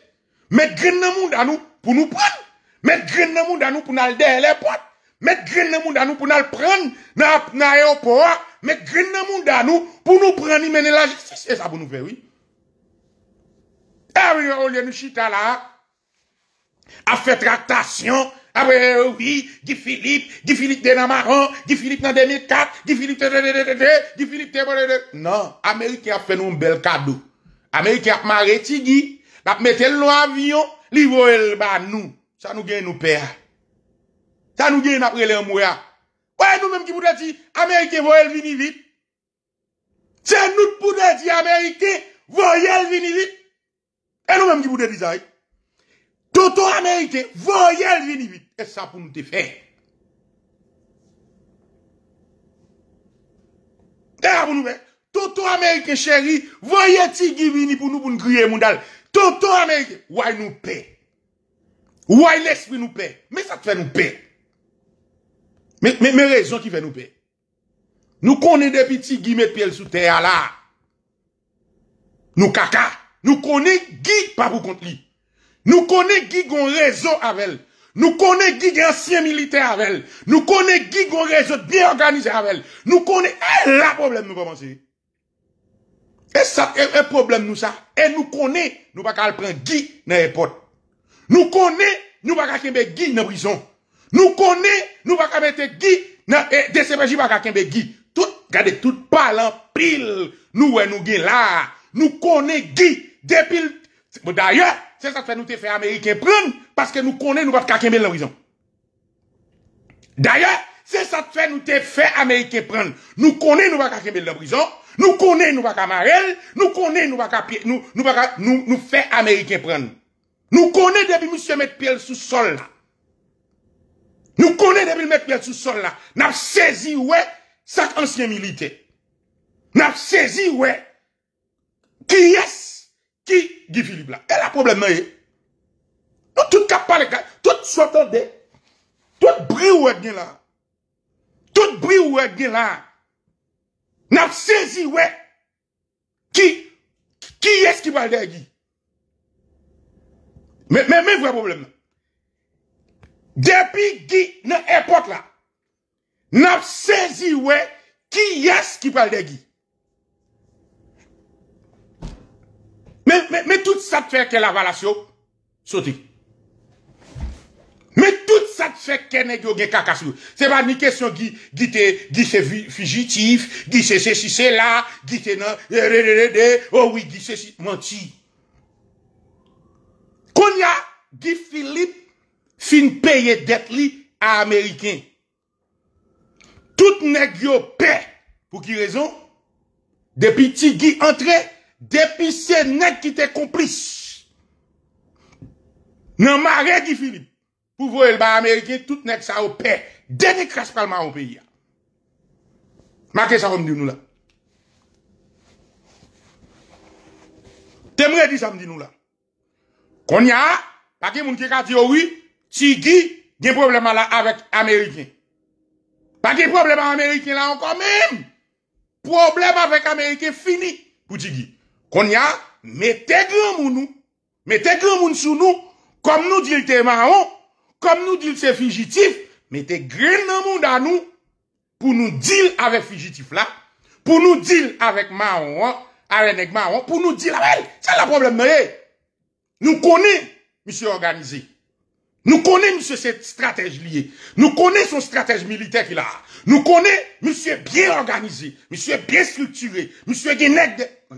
Met grin nan moun dan nou pou nou pren. Met grin nan moun dan nou pou nou aldele pot. Met grin nan moun dan nou pou nou alpren. Na e opor. Met grin nan moun dan nou pou nou pren. Mouni meni la justice. E sa pou nou vè wè. A fe tratasyon A fe ouvi Di Filip, di Filip dena maran Di Filip nan 2004 Di Filip te de de de de Di Filip te bole de Non, Amerike a fe nou bel kadou Amerike ap mare ti gi Ape metel nou avyon Li voyel ba nou Sa nou gen nou per Sa nou gen ap rele mou ya Ouye nou menm ki pwede si Amerike voyel vini vit Se nou pwede si Amerike Voyel vini vit E nou menm ki pwede dizay. Eh? Toto Amerike, voyel vini vit. E sa pou nou te fe. E a pou nou pe. Toto Amerike cheri, voyel ti givini pou nou pou nou kriye moun dal. Toto Amerike, woy nou pe. Woy l'espe nou pe. Me sa te fe nou pe. Me rezon ki fe nou pe. Nou koni depi ti gimet pi el sou te ala. Nou kaka. Nou konè gi papou kont li. Nou konè gi goun rezo avèl. Nou konè gi gen ansyen milite avèl. Nou konè gi goun rezo biye organize avèl. Nou konè, e eh, la problem nou pa manse. E sa, e, e problem nou sa. E nou konè, nou pa kalpren gi nan epot. Nou konè, nou pa kakenbe gi nan brison. Nou konè, nou pa kapete gi nan, e, de sepeji pa kakenbe gi. Tout, gade tout palan pil nou wè nou gen la. Nou konè gi Depuis d'ailleurs, c'est ça que fait nous te faire américain prendre parce que nous connaissons nous pas qu'à la prison. D'ailleurs, c'est ça que fait nous te faire américain prendre. Nous connaissons nous pas qu'à la prison. Nous connaissons nous pas qu'à Nous connaissons nous pas qu'à Nous, nous nous, nous fait américain prendre. Nous connaissons depuis monsieur mettre pierre sous sol là. Nous connaissons depuis mettre pierre sous sol là. N'a saisi, ouais, ancien militaire. N'a saisi, ouais, qui est Ki gifilib la? E la probleme e? Nou tout kap pale ka? Tout sou atende? Tout bri ou e gne la? Tout bri ou e gne la? Nap sezi we? Ki? Ki yes ki pal de e gi? Me vwe probleme? Depi gi nan epot la? Nap sezi we? Ki yes ki pal de e gi? Mè tout sa te fè kè la valasyon? Soti. Mè tout sa te fè kè negyo gen kakasyon? Se pa ni kesyon gi te gi se fujitif, gi se se si se la, gi se nan, oh oui, gi se si, manti. Kon ya, gi Filip, fin peye det li a Ameriken. Tout negyo pe, pou ki rezon, depi ti gi entre, Depi se net ki te komplis, nan ma re di filip, pou vo el ba Amerike, tout net sa ou pe, deni kras palman ou pe ya. Ma ke sa ou mdi nou la? Te mre di sa ou mdi nou la? Kon ya, pa ki moun ki kati ou, ti gi gen probleman la avèk Amerike. Pa ki probleman Amerike la an kon mèm, probleman avèk Amerike fini pou ti gi. On y a, mettez grand monde, mettez grand monde sous nous, comme nous dit le marron, comme nous dit le fugitif, mettez grand monde à nous, pour nous deal avec fugitif là, pour nous deal avec Mahon, avec pour nous dire avec, c'est le problème, nous connaissons, monsieur organisé. Nous connaissons, monsieur, cette stratégie liée. Nous connaissons son stratégie militaire qu'il a. Nous connaissons, monsieur, bien organisé. Monsieur, bien structuré. Monsieur, qui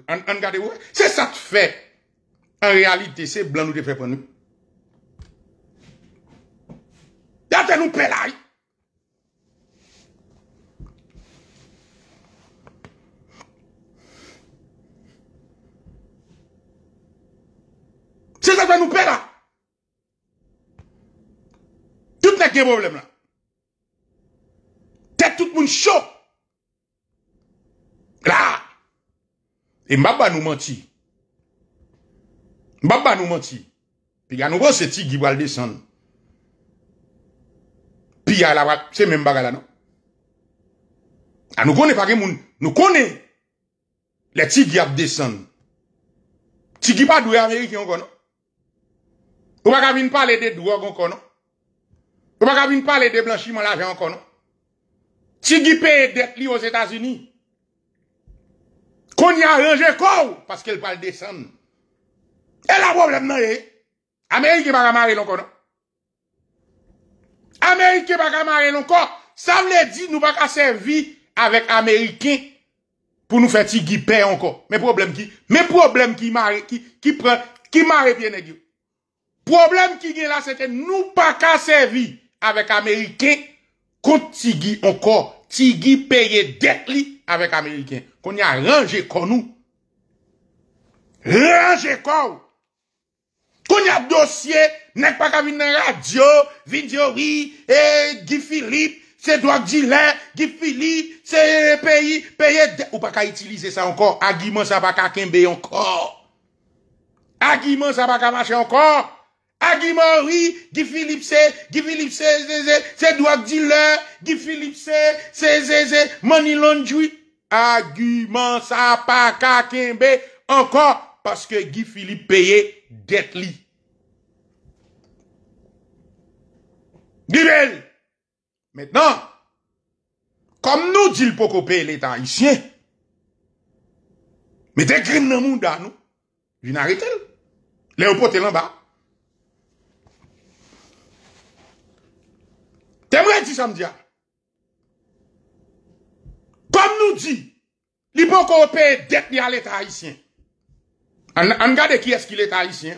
an gade wè, se sa te fè an realite se blan ou te fè pan nou yate nou pe la se sa te fè nou pe la tout nèk gen problem la tèk tout moun chò la la E mbaba nou man ti. Mbaba nou man ti. Pi ya nou bon se ti gival desan. Pi ya la wak, se men baga la nan. A nou konen fake moun. Nou konen le ti gival desan. Ti gival dwe Ameriki an konon. Ou baga vin pa le de dwe agon konon. Ou baga vin pa le de blanchiman lave an konon. Ti gival e det li os Etats-Unis. kon y a ranger kou, paske l pal desan. E la problem nan y e, eh? Amerike baka mare lanko nan. Amerike baka mare lanko, sa vle di nou baka servi avek Amerike pou nou fe Tigui pey ankon. Me problem ki, me problem ki mare, ki pre, ki mare pi enegyo. Problem ki gen la, se te nou baka servi avek Amerike kont Tigui ankon. Tigui peye det li avek Amerike ankon. On y a ranje konou. Ranje konou. Kon y ap dosye. Nek pa ka vin nan radio. Vin di ori. Oh e, eh, Gifilip. Se doak di la. Gifilip. Se peyi. Peye de. Ou pa ka itilize sa ankon. Agi man sa baka akembe ankon. Agi man sa baka mache ankon. Agi man ri. Gifilip se. Gifilip se. Se doak di la. Gifilip se. Se zeze. Mani lonjwi. Agu man sa pa kakenbe Ankon paske gi fili peye det li Di bel Metnan Kom nou di l poko peye l etan isyen Mette krim nan moun dan nou Jina re tel Le opote lan ba Temre ti sam diya Kom nou di, li poko peye det li alè taïsyen. An gade ki eski lè taïsyen.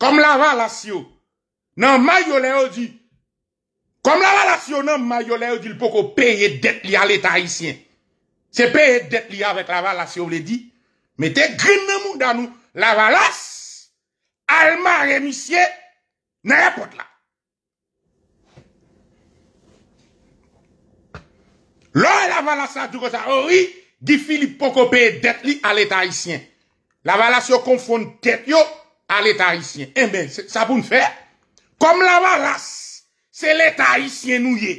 Kom la valasyon nan mayole ou di. Kom la valasyon nan mayole ou di, li poko peye det li alè taïsyen. Se peye det li avèk la valasyon, ou lè di. Mè te grin nan mou dan nou. La valasyon nan mayole ou di, ne repote la. Loi e la valas sa djouko sa ori, di fili poko be det li al etat isyen. La valas yo konfon tet yo al etat isyen. Emen, eh sa pou n'fer. Kom la valas, se letat isyen nou ye.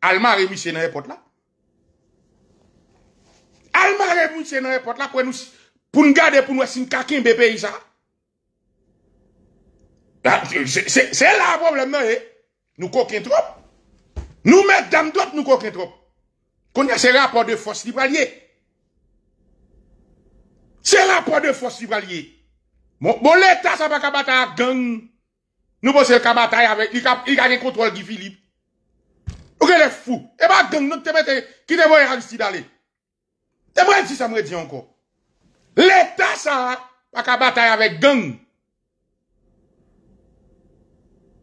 Alman remisye nou e pot la. Alman remisye nou e pot la pou nou pou nou gade pou nou esin kakin bebe isa. Ah, se la vob le mè, nou kokin trop. Nou mè dam dot nou kokin trop. Konye se rapor de fos libra liye. Se rapor de fos libra liye. Bon, bon, l'Etat sa va kabata gang. Nou bon se kabata yavek, yi gane kontrol Gifilip. Ok, le fou. Eman eh gang, nou te mette, ki te voye anistidale. Eman si sa mredi anko. L'Etat sa va kabata yavek gang.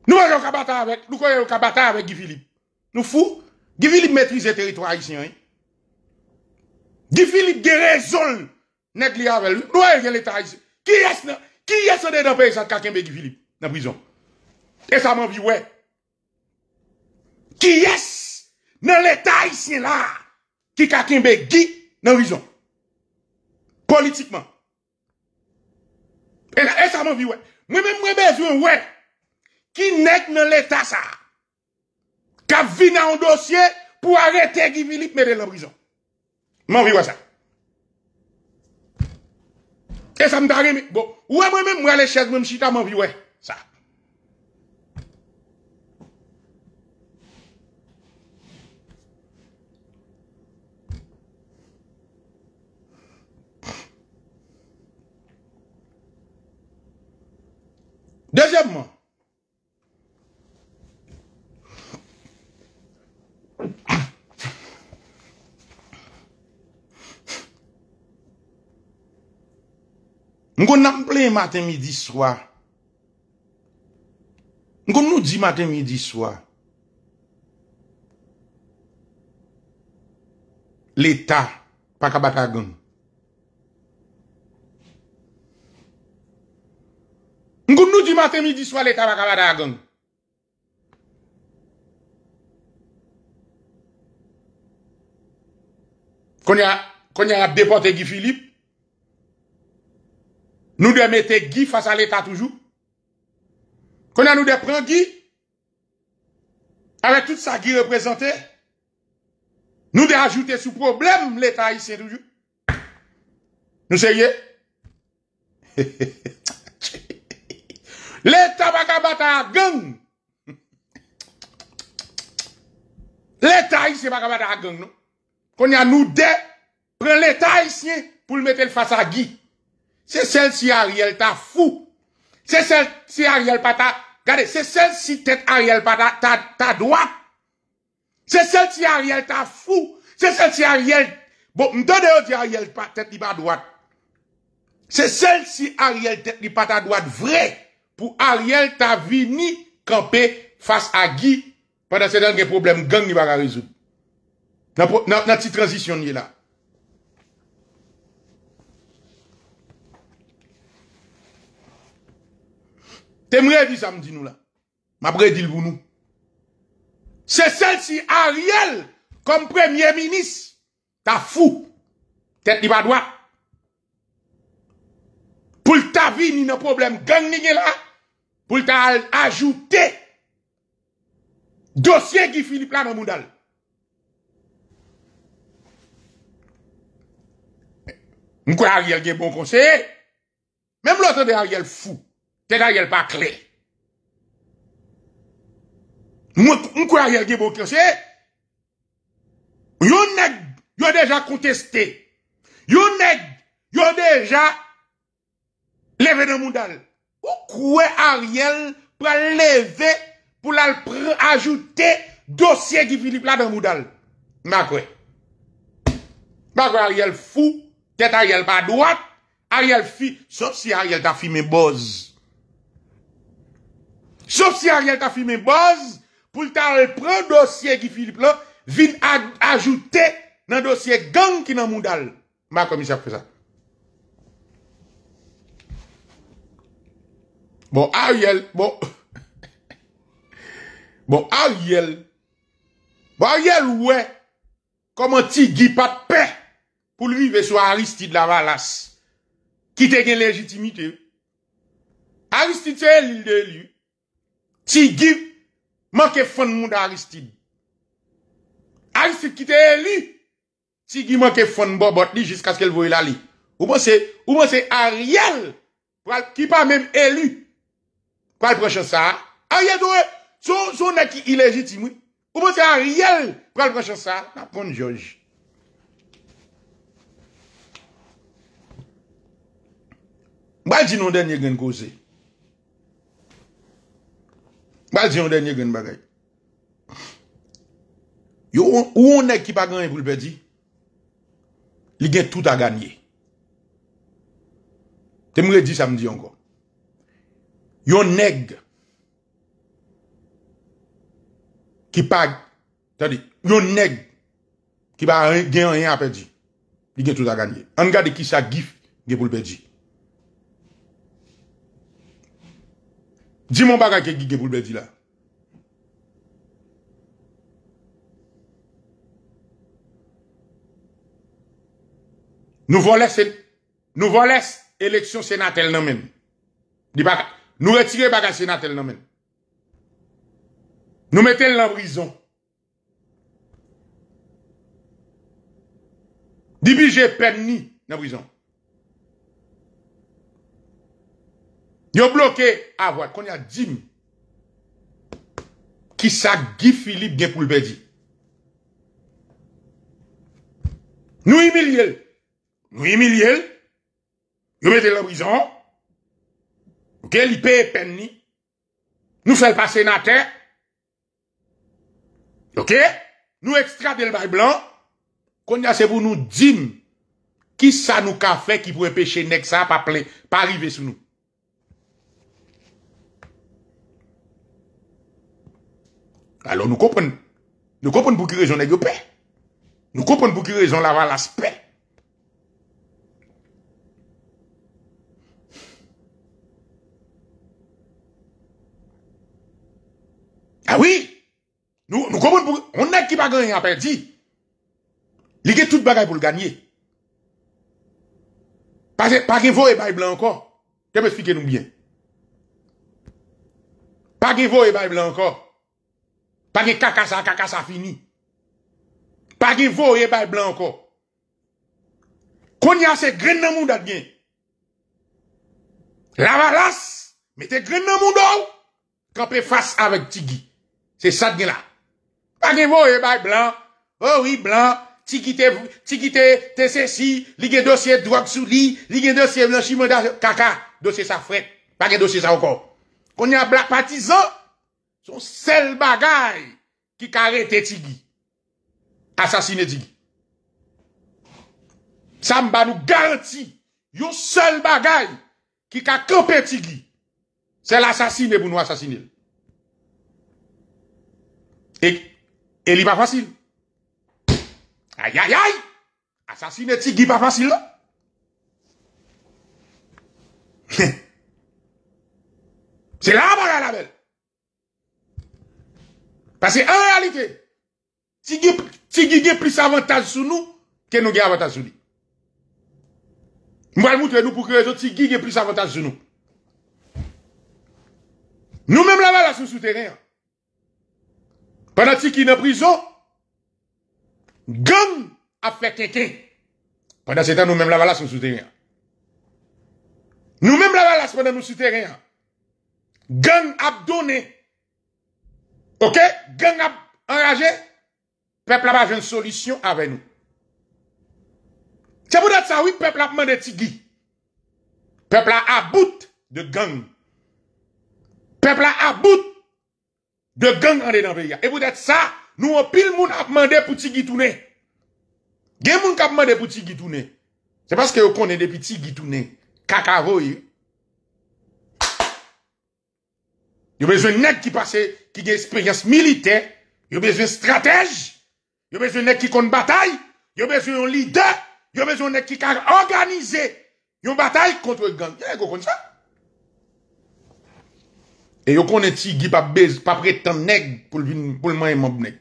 Nou bon se kabata yavek, nou konye yon kabata yavek Gifilip. Nou fou. Gifilip metrize teritwa aisyen. Gifilip gen rezon negli avel. Nou e gen leta aisyen. Ki yes o de nan peyisan kakenbe Gifilip nan prizon. E sa man vi we. Ki yes nan leta aisyen la ki kakenbe Gifilip nan prizon. Politikman. E sa man vi we. Mwen mwen mwen bezwen we. Ki neg nan leta sa. qui a vu un dossier pour arrêter Guy Philippe mais en prison. Mon vieux ça. Et ça me t'arrive. Bon, ouais, moi même, moi les chaises, même si t'as mon vieux ça. Deuxièmement, Mwen kon nan mple maten midi swa. Mwen kon nou di maten midi swa. L'Eta pakabata agen. Mwen kon nou di maten midi swa l'Eta pakabata agen. Kon ya depote gi Filip. Nou de mette gi fasa l'Etat toujou. Konya nou de pren gi. Awe tout sa gi reprezentè. Nou de ajoute sou problem l'Etat hisse toujou. Nou se ye. L'Etat baka bata gang. L'Etat hisse baka bata gang nou. Konya nou de pren l'Etat hisse pou l'mette l'fasa gi. Se sel si Ariel ta fou. Se sel si Ariel pa ta... Gade, se sel si tet Ariel pa ta doat. Se sel si Ariel ta fou. Se sel si Ariel... Bon, m'dade yo di Ariel pa tet li pa doat. Se sel si Ariel tet li pa ta doat vre. Pou Ariel ta vini kampe fasa gi. Pada se denge problem gang li ba ga rezo. Nati transition ni la. T'aimerais vivre samedi nous là. Ma prédit pour nous. C'est celle-ci, Ariel, comme premier ministre. T'as fou. Tête pas droit. Pour ta vie, ni nos problème gang là. Pour ta ajouter dossier qui Philippe là dans mondial. M'kwa Ariel qui est bon conseiller. Même l'autre de Ariel fou. Tè da yel pa kle. Mkwe a yel gebo krese? Yo neg, yo deja konteste. Yo neg, yo deja leve de moudal. Mkwe a yel preleve pou lal preajoute dosye ki Filip la de moudal? Mkwe. Mkwe a yel fou, tè ta yel pa doat, a yel fi, sop si a yel ta fi me boz. Sop si Ariel ta filme boz, pou lta repre dosye ki Filip la vin ajoute nan dosye gang ki nan moun dal. Ma komisar prezant. Bon, Ariel, bon. Bon, Ariel. Bon, Ariel, wè. Koman ti gi pat pe pou lwi ve so Aristide la valas. Ki te gen legitimite. Aristide te en lide li ou. Si gi manke fon moun da Aristide. Aristide ki te elu. Si gi manke fon bo bot li jiska skil voy la li. Ou monsen Ariel. Ki pa men elu. Kwa el proche sa. Ariel do e. So na ki ilegitim. Ou monsen Ariel. Kwa el proche sa. Na pon jaj. Ba di nou den ye gen kose. Wazi yon denye gen bagay. Yon neg ki pa gen yon poulpeji, li gen tout a ganye. Temre di samdi ankon. Yon neg ki pa gen yon poulpeji, li gen tout a ganye. Angade ki sa gif gen poulpeji. Di moun baga ke gike pou lbe di la. Nou von les eleksyon senatel nan men. Nou retire baga senatel nan men. Nou metel nan brison. Dibi je pen ni nan brison. Yo bloqué à ah, voir, Quand y a Jim, qui ça Guy Philippe bien pour le Nous humilier. Nous humilier. Nous mettons la prison. Ok, il paye peine. Nous faisons pas sénateur. Ok? Nous extradons le bail blanc. Quand c'est pour nous dîme. qui ça nous a fait qui pourrait empêcher Nexa pas, pas arriver sur nous. Alors nous comprenons. Nous comprenons pour qui raison de paix. Nous comprenons pour qui raison la valasse paix. Ah oui, nous, comprenons pour... On a qui pas gagné à perdre. Il y a toute bagaille pour le gagner. Parce que, pas que vous et pas blanc encore. Expliquez-nous bien. Pas que vous et pas blanc encore. Page kakasa, kakasa fini. Page vo e bay blan anko. Konya se gren nan moun dan gen. Lavalas, mette gren nan moun do. Kampre fas avek tigi. Se sat gen la. Page vo e bay blan. Owi oh blan, tigi te, tigi te, te se si. Lige dosye drok sou li. Lige dosye blan, shimenda kaka. Dosye sa fret. Page dosye sa anko. Konya pati zon. Son sel bagay ki ka rete ti gi. Asasine ti gi. Sam ba nou garanti yon sel bagay ki ka kope ti gi. Sel asasine pou nou asasine. E, e li pa fasil. Ayayay! Asasine ti gi pa fasil. Se la mwara la bel. Parce que en réalité, si vous avez plus avantage sur nous, que nous avons avantage sur lui. Je vais montrer nous pour que les autres, plus avantage sur nous. Nous-mêmes là-bas, là, sous souterrain. Pendant que est en prison, gang a fait quelqu'un. Pendant ce temps, nous-mêmes là-bas, là, sous souterrain. Nous-mêmes là-bas, là, pendant nous souterrain. Gang a donné Ok, gen ap enraje, pepla ap ajen solisyon avè nou. Se boudet sa, oui, pepla ap mande ti gi. Pepla ap bout de gen. Pepla ap bout de gen kande nan vè ya. E boudet sa, nou apil moun ap mande pou ti gi toune. Gen moun kap mande pou ti gi toune. Se paske yo konen de pi ti gi toune. Kaka voye. Il y a besoin de nègres qui passe, qui a expérience militaire. Il y a besoin de stratège. Il y a besoin de nègres qui comptent bataille. Il y a besoin de leader. Il y a besoin de nègres qui ont organisé une bataille contre gang. Il y a besoin ça. Et yo connaît si qui pas pas prétendre nèg pour pour le même nèg.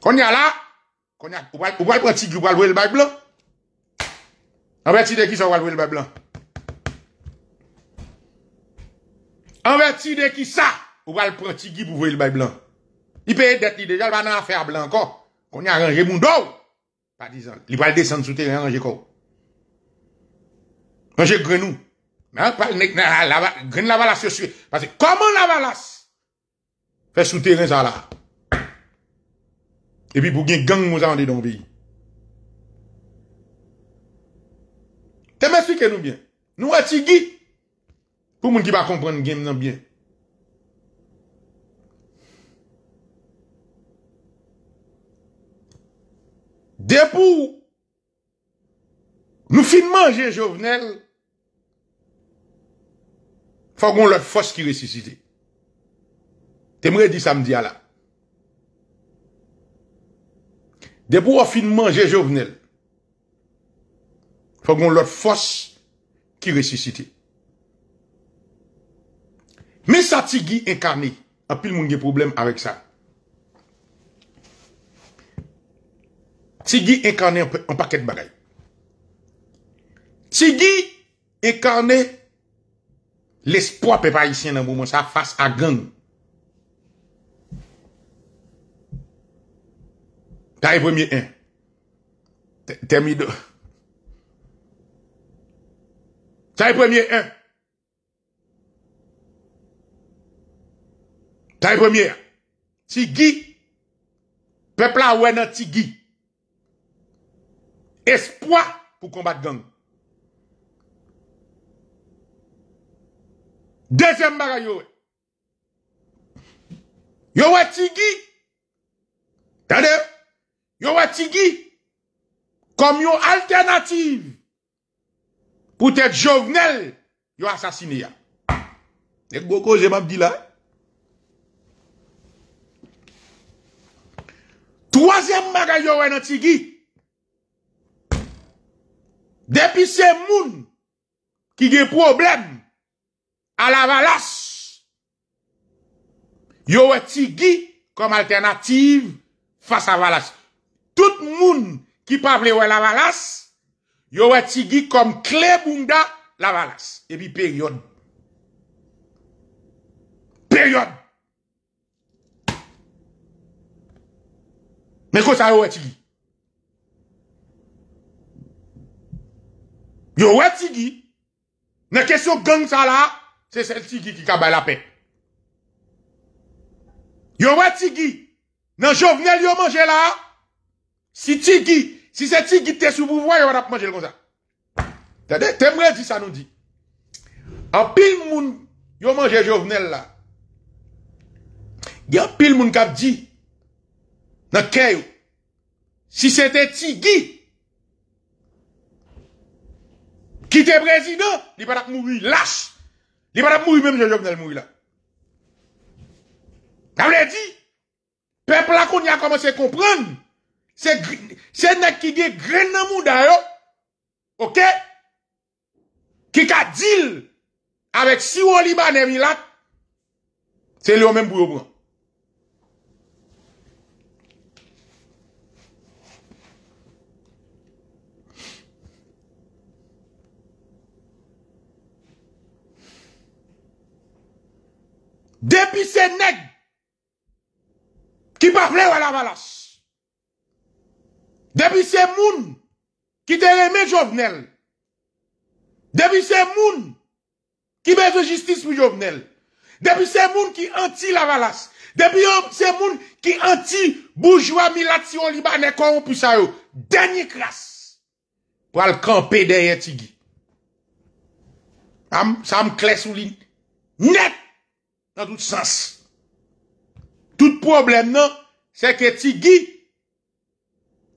Qu'on y a là, qu'on y a ou va prendre si qui le bail blanc. En fait, si de y ça va louer le bail blanc. An ve ti de ki sa, ou pa l pranti gi pou vwe l bay blan. Li pe ete de ti de jal, pa nan afer blan, ko? Kon y a range moun do! Pa dizan, li pa l desen sou teren, range kou. Range grenou. Men an pa, gren la valas yo suye. Pase, koman la valas? Fe sou teren sa la. E pi pou gen gang mou zande don vi. Te men suke nou bien. Nou ve ti gi. Pou moun ki pa kompren gen mnen byen. Depou, nou fin manje jovenel, fagon lot fos ki resisite. Te mredi samdi ala. Depou ou fin manje jovenel, fagon lot fos ki resisite. Men sa ti gi inkarni, apil moun gen problem avèk sa. Ti gi inkarni an pakèd bagay. Ti gi inkarni l'espoi pe pa yisien nan moun moun sa fass a gang. Ta yi premier en. Temi do. Ta yi premier en. Ta e premye, ti gi, pepla wè nan ti gi. Espoi pou kombat gang. Dezem bagan yo wè. Yo wè ti gi, ta de, yo wè ti gi, kom yo alternatif, pou te jovnel, yo asasini ya. Ek boko jèman bi la, pou te jovnel, Kwa zem baga yo wè nan tigi. Depi se moun ki gen problem a la valas. Yo wè tigi kom alternatif fasa valas. Tout moun ki pa ple wè la valas. Yo wè tigi kom kle moun da la valas. Ebi peryon. Peryon. Mais quoi ça y est Yo y qu'est-ce question gang ça là, c'est celle Tigui qui cabale la paix. Yo y est Nan jovenel yo manje là, si Tigui, si c'est Tigui qui t'es sous pouvoir, yo va manger comme ça. T'aimerais dire ça nous dit. En pile moun, yo mange jovenel là. Y a pile moun a dit, dans Si c'était Tigui qui était président, il va pas mourir lâche. Il va pas mourir même Jovenel mourir là. Ça veut dit? peuple là qu'on a commencé à comprendre, c'est c'est qui gagne grain dans monde hein, OK Qui a deal avec Siro Libanais là, c'est lui même pour Depi se neg ki pa vle wala valas. Depi se moun ki te reme jovnel. Depi se moun ki bezo jistis pou jovnel. Depi se moun ki anti la valas. Depi se moun ki anti boujwa mi latsi ou liba ne kon ou pisa yo. Danyi kras. Wal kanpe deye tigi. Sam kles ou lin. Net. an dout sens. Tout problem nan, se ke ti gi,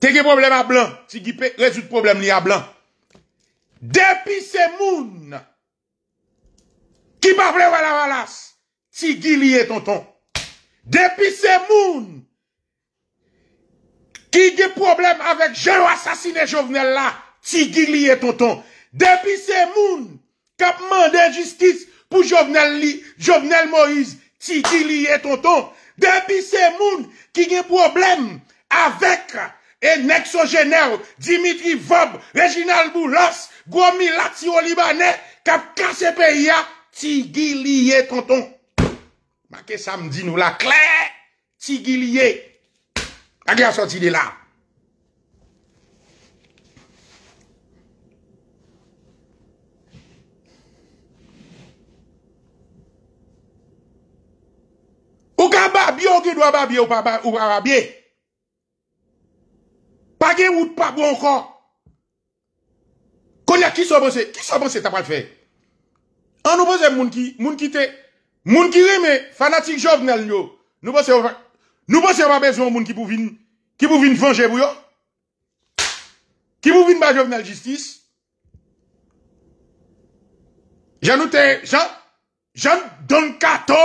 te ge problem a blan, ti gi pe rezout problem li a blan. Depi se moun, ki pa vle wala wala, ti gi li e tonton. Depi se moun, ki ge problem avek jen ou asasine jovenel la, ti gi li e tonton. Depi se moun, kapman de jistis, Pou jovnel li, jovnel Moïse, ti ki liye tonton. Depi se moun ki gen problem avek enekso jener Dimitri Vob, Reginald Boulos, Goumi Latio Libanè, kap kasepe ya ti ki liye tonton. Ma ke samdi nou la, kle, ti ki liye. A gen so ti li la. Kwa ba, biyon ki dwa ba biye ou pa ba Ou pa ba biye Pa gen ou pa bon kon Kon ya ki so bon se Ki so bon se ta pal fe An nou bon se moun ki te Moun ki reme fanatik jovnel yo Nou bon se wap bezyon moun ki pou vin Ki pou vin fange bou yo Ki pou vin ba jovnel justice Jan nou te Jan don kato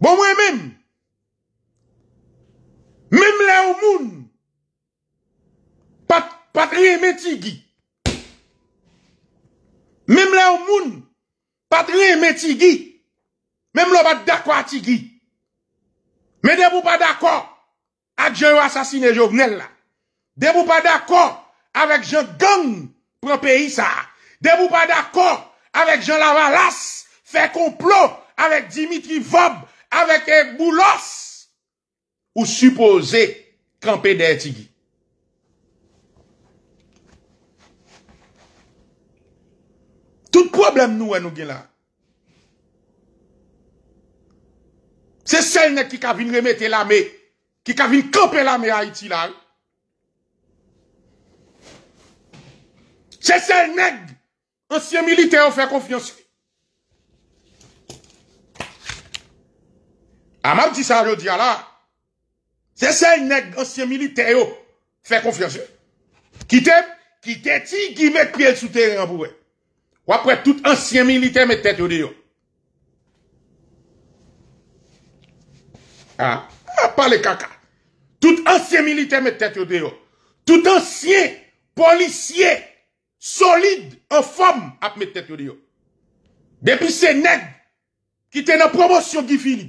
Bon wè mèm, mèm lè ou moun patriye mè tigi, mèm lè ou moun patriye mè tigi, mèm lò bat dakwa tigi. Mè debou pa dakwa ak jen yo asasine jovnel la, debou pa dakwa avèk jen gang propéi sa, debou pa dakwa avèk jen la valas fè komplo avèk Dimitri Vobb, avèk e boulos ou supposè kampè de Etigie. Tout problem nou wè nou gen la. Se sel neg ki ka vin remète la me, ki ka vin kopè la me a Etigie la. Se sel neg, ansyen milite ou fè konfiansi. Amap ti sa jodi ala, se se neg ansyen milite yo, fe konfiyansye. Ki te ti, ki mek pyele sou teren anpouwe. Wapwe tout ansyen milite me tete yo diyo. Ha, pa le kaka. Tout ansyen milite me tete yo diyo. Tout ansyen polisye solide en fom ap me tete yo diyo. Depi se neg ki te nan promosyon ki fili.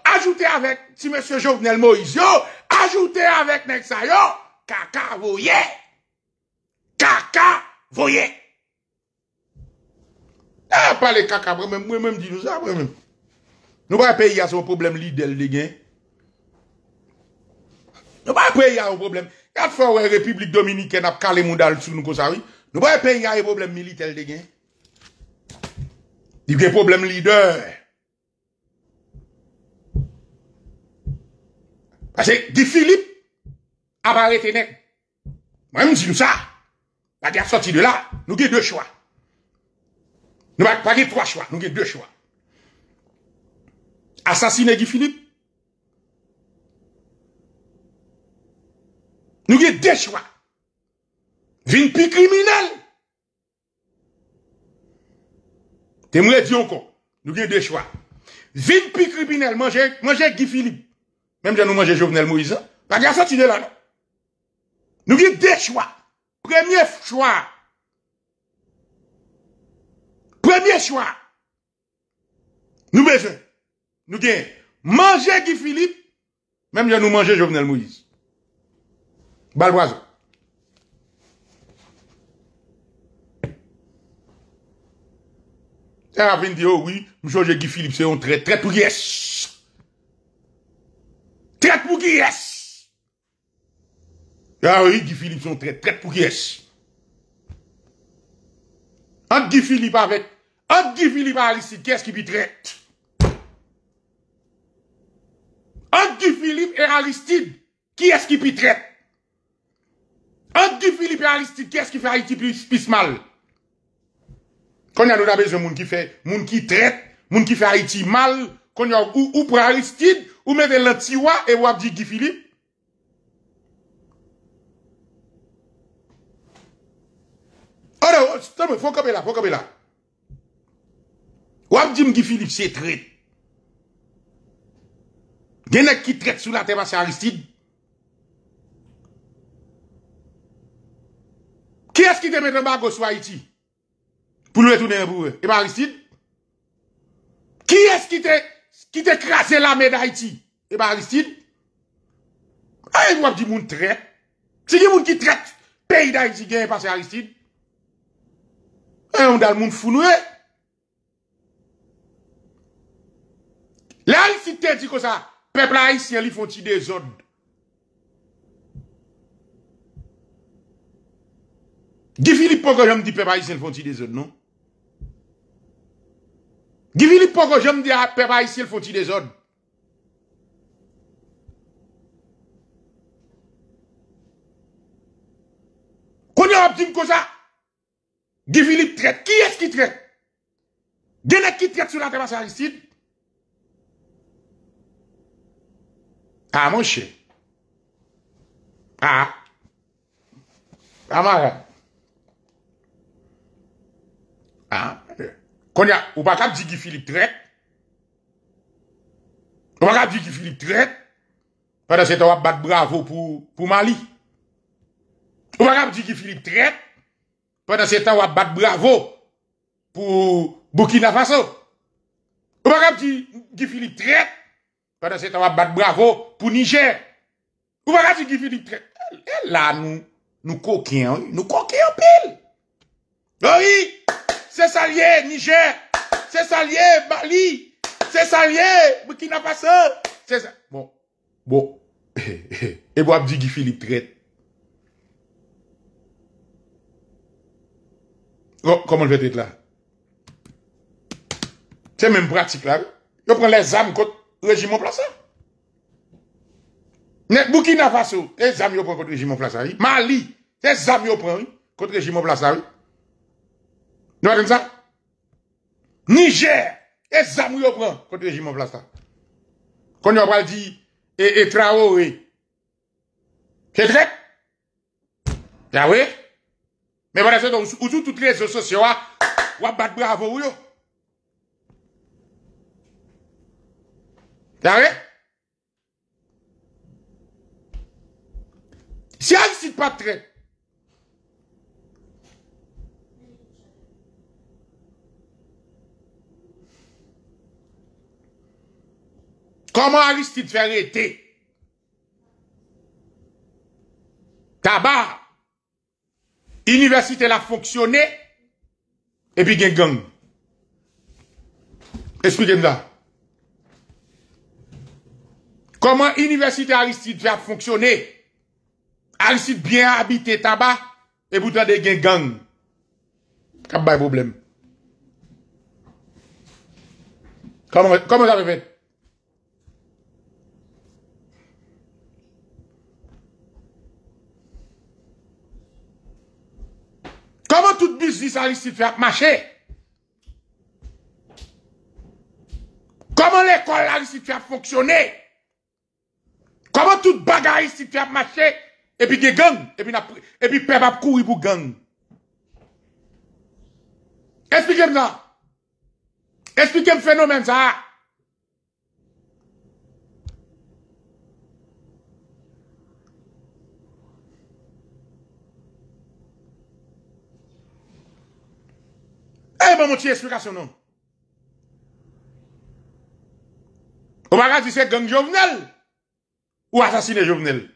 ajoutez avec si monsieur Jovenel Moïse, yo, ajoutez avec Nexa, yo, kaka voyez. Kaka voyez. Ah, pas les caca, moi-même, moi-même, dis nous ça, moi-même. Nous pas payer à son problème leader de gain. Nous pas payer à un problème. Il fois la République dominicaine a calé dal sur nous comme ça, oui. Nous pas payer à un problème militaire de gain. Il y a un problème leader. Pase Gifilip apare tenen. Mwen mwen si nou sa, la gare soti de la, nou gen dè chwa. Nou wak pa gen 3 chwa, nou gen dè chwa. Asasine Gifilip. Nou gen dè chwa. Vin pi kriminel. Te mwen le diyon kon. Nou gen dè chwa. Vin pi kriminel manje Gifilip. Même si nous mangeons Jovenel Moïse, pas de sortir de là, Nous avons deux choix. Premier choix. Premier choix. Nous besoin. Nous avons manger Guy Philippe, même si nous mangeons Jovenel Moïse. Balboise. Et à dire, oh oui, je Guy Philippe, c'est un très, très pièce. Tret pou ki es? Ya ou yi ki Filip son tret. Tret pou ki es? Ad ki Filip avet. Ad ki Filip alistid. Ki es ki pi tret? Ad ki Filip e alistid. Ki es ki pi tret? Ad ki Filip e alistid. Ki es ki fay iti pi spis mal? Konya nou da beze moun ki fay moun ki tret, moun ki fay iti mal konya ou pou alistid Ou mette lè tiwa e wab di Gifilie? O de, o, sot me, fokobel la, fokobel la. Wab di m Gifilie se tre. Ge ne ki tre sou natèman se Aristide? Ki eske te mette bagos way iti? Pou nou etoune enbou? Eman Aristide? Ki eske te? Ki eske? Ki te krasè lame d'Haïti, e ba Aristide. A yon wap di moun tret. Se di moun ki tret, peyi d'Haïti gen yon passe Aristide. A yon dal moun founou e. La Aristide te di kosa, pepla Haïti se li fonsi de zon. Di fili pou kwa jom di pepla Haïti se li fonsi de zon, non? Givili pou kou jom di ap perba isi el foti de zon. Kou nyon ap zim kou sa? Givili tret. Ki es ki tret? Genek ki tret sou la temasa risid? A, ah, monshe. Ah. Ah, a. A, monshe. A, monshe. Konya, ou pa kap di Gifili Tret? Ou pa kap di Gifili Tret? Fwè nan se tan wap bat bravo pou Mali? Ou pa kap di Gifili Tret? Fwè nan se tan wap bat bravo pou Burkina Faso? Ou pa kap di Gifili Tret? Fwè nan se tan wap bat bravo pou Niger? Ou pa kap di Gifili Tret? El eh, eh, la nou koke yon pel! Oyi! Oyi! Se salye Niger, se salye Mali, se salye Bukina Faso, se salye... Bon, bon, e bo abdi ki fili tret. Komon vet et la? Se men pratik la, yo pren les am kote rejimon plasa. Net Bukina Faso, les am yo pren kote rejimon plasa. Mali, les am yo pren kote rejimon plasa. Nous avons ça? Niger! Et ça, nous contre le régime en place. Quand on va dire, et, et Traoré. C'est vrai que ah c'est? oui? Mais voilà, c'est donc, vous toutes les réseaux sociaux, vous avez battu bravo, vous. T'as vu? Si Haïti pas traite, Koman Aristide fè re ete? Taba. Universite la fonksyone epi gen gang. Eskwite mda. Koman Universite Aristide fè fonksyone Aristide byen habite taba epi boutan de gen gang. Kab bay problem. Koman sa pe pet? Koman tout bizis a li si fè ap mache? Koman lè kol a li si fè ap foksyone? Koman tout bagay si fè ap mache? Epi gen gen, epi pep ap kou i pou gen. Espikem nan. Espikem fenomen zan a. pas bon mon explication non. On va dire c'est gang Jovenel ou assassiné Jovenel.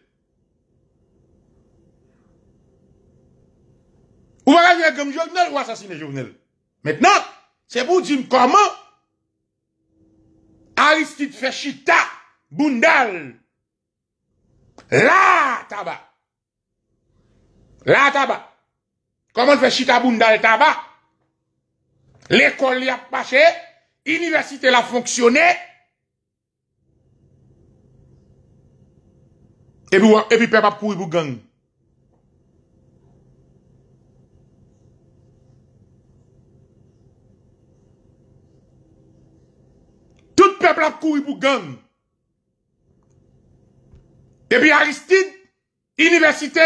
On va dire gang Jovenel ou assassiné Jovenel. Maintenant, c'est pour dire comment Aristide fait chita, bundal. la tabac. La tabac. Comment fait chita bundal, tabac? L'école a marché. l'université a fonctionné. Et puis, et puis, peuple a couru pour gang. Tout peuple a couru pour gang. Et puis, Aristide, l'université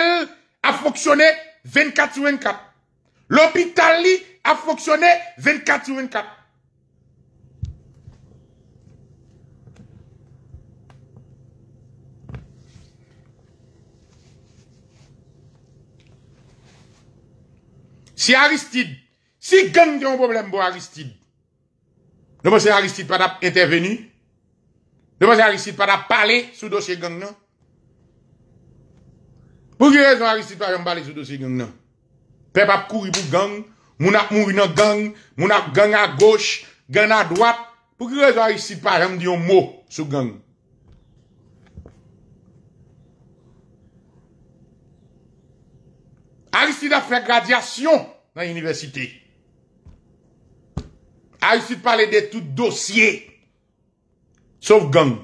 a fonctionné 24 sur 24. L'hôpital, ap foksyonè 24 sou 24. Si Aristide, si gang diyon problem bo Aristide, nou monsè Aristide pa dap interveni, nou monsè Aristide pa dap pale sou dosye gang nan, moun ki rezon Aristide pa dap pale sou dosye gang nan, pep ap kouri bou gang nan, Moun ap mouri nan gang, moun ap gang à gauche, gang à droite. Pour qui raison ici par exemple dit un mot sur gang? Aristide a fait gradation dans l'université. Aristide parlait de tout dossier. Sauf gang.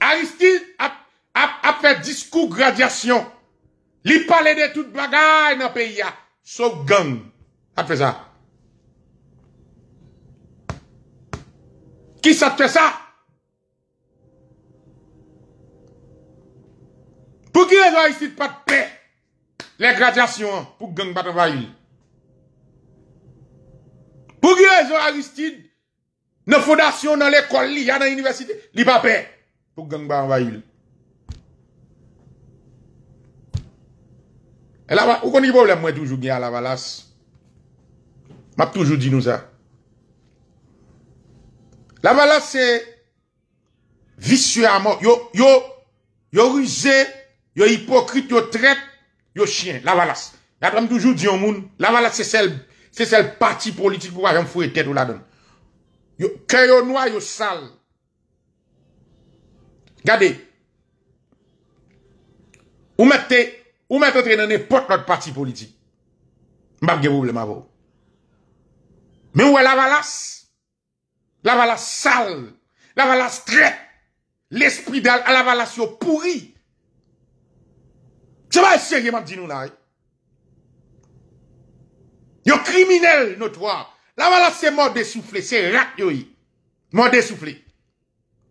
Aristide a, a, a fait discours gradation. Li pale de tout bagay nan pe ya, sou gang. A te fe sa. Ki sa te fe sa? Pou ki le zo Aristide pat pe, le gradyasyon pou gang bat an vayil. Pou ki le zo Aristide, nan foudasyon nan le kon li ya nan universite, li pa pe pou gang bat an vayil. E la va, ou koni problem mwen toujou gya la valas? Map toujou di nou sa. La valas se visuè a mò. Yo, yo, yo rize, yo hipokrite, yo tret, yo chien. La valas. Gatran mwen toujou di yon moun. La valas se sel parti politik pou wajan fwe tèd ou la don. Yo, kè yo noua, yo sal. Gade. Gade. Ou mè te Ou mwen te trenene pot lout parti politik. Mbap ge vou ble mabou. Men ou wè la valas? La valas sal. La valas tre. L'esprit d'al a la valas yo pouri. Se mwen serièman di nou la? Yo kriminel notwa. La valas se mò desoufli. Se rat yo yi. Mò desoufli.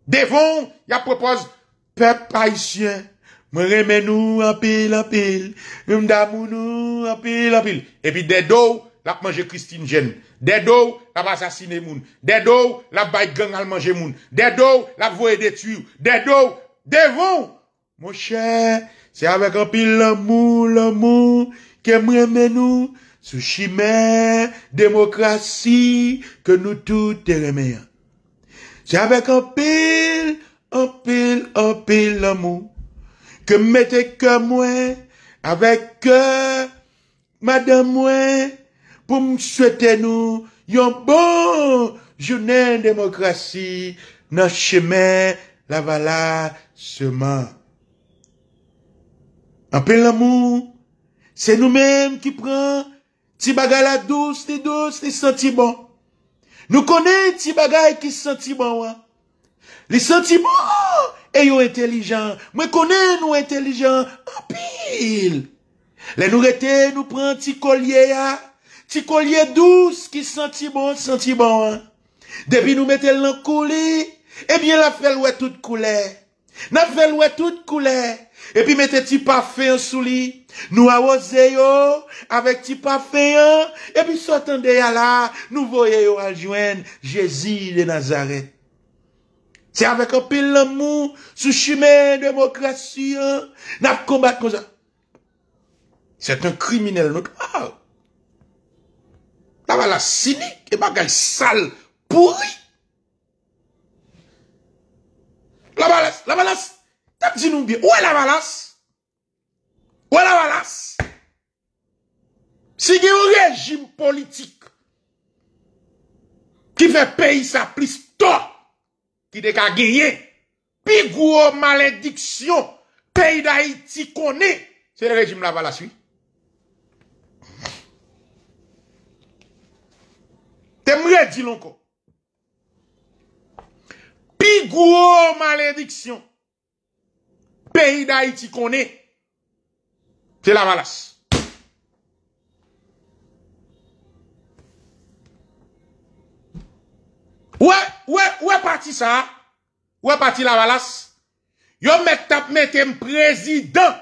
Devon, y apropos, pe païsien. Mwen remen nou apil, apil, mwen mda moun nou apil, apil. Epi dedo, lak manje Christine Jen, dedo, lak basasine moun, dedo, lak bay gang al manje moun, dedo, lak voye detu, dedo, devon. Mwen chè, sè avèk apil l'amou, l'amou, ke mwen remen nou, sou chimè, demokrasi, ke nou toute remen. Sè avèk apil, apil, apil, l'amou. ke mette ke mwen, avek ke madan mwen, pou m souete nou, yon bon jounen demokrasi, nan chemen lavala seman. Anpe l'amou, se nou menm ki pren, ti bagay la douz, ti douz, li senti bon. Nou konen ti bagay ki senti bon wè. Li senti bon wè. Eyo entelijan, mwen kone nou entelijan, apil. Le nou rete, nou pren ti kolye ya, ti kolye douz ki senti bon, senti bon. Depi nou metel nan kou li, ebyen eh la felwe tout kou le. Na felwe tout kou le, epi metel ti pafeyon sou li. Nou awoze yo, avek ti pafeyon, epi sotan de ya la, nou voye yo aljwen Jezi de Nazaret. Se avèk anpèl lèmou, sou chimè dèmokrasyon, nap kombat kon zè. Sè tè un krimine lèmou. La valas sinik, e bagay sal, pouri. La valas, la valas, tap zinou bi. Ouè la valas? Ouè la valas? Si gen ou rejim politik, ki fè peyi sa plis to, Ki dek a geye, pigou ou malediksyon, peyi da iti kone, se le rejim la balas, oui. Te mre di lanko. Pigou ou malediksyon, peyi da iti kone, se la balas. Ouè, ouè, ouè pati sa? Ouè pati la valas? Yo met tap metem prezidant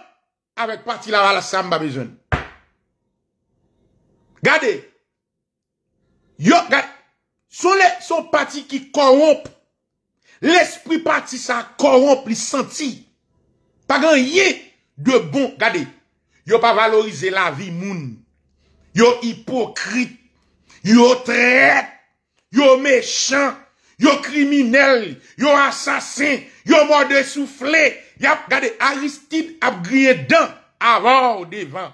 avèk pati la valas sa mba bejoun. Gade, yo gade, sou lè son pati ki koromp, l'espri pati sa koromp li senti, pa gan ye de bon. Gade, yo pa valorize la vi moun. Yo hipokrit, yo trep, Yo mechand, yo kriminel, yo asasin, yo morde souflet Yap gade Aristide ap griye dan avan ou devan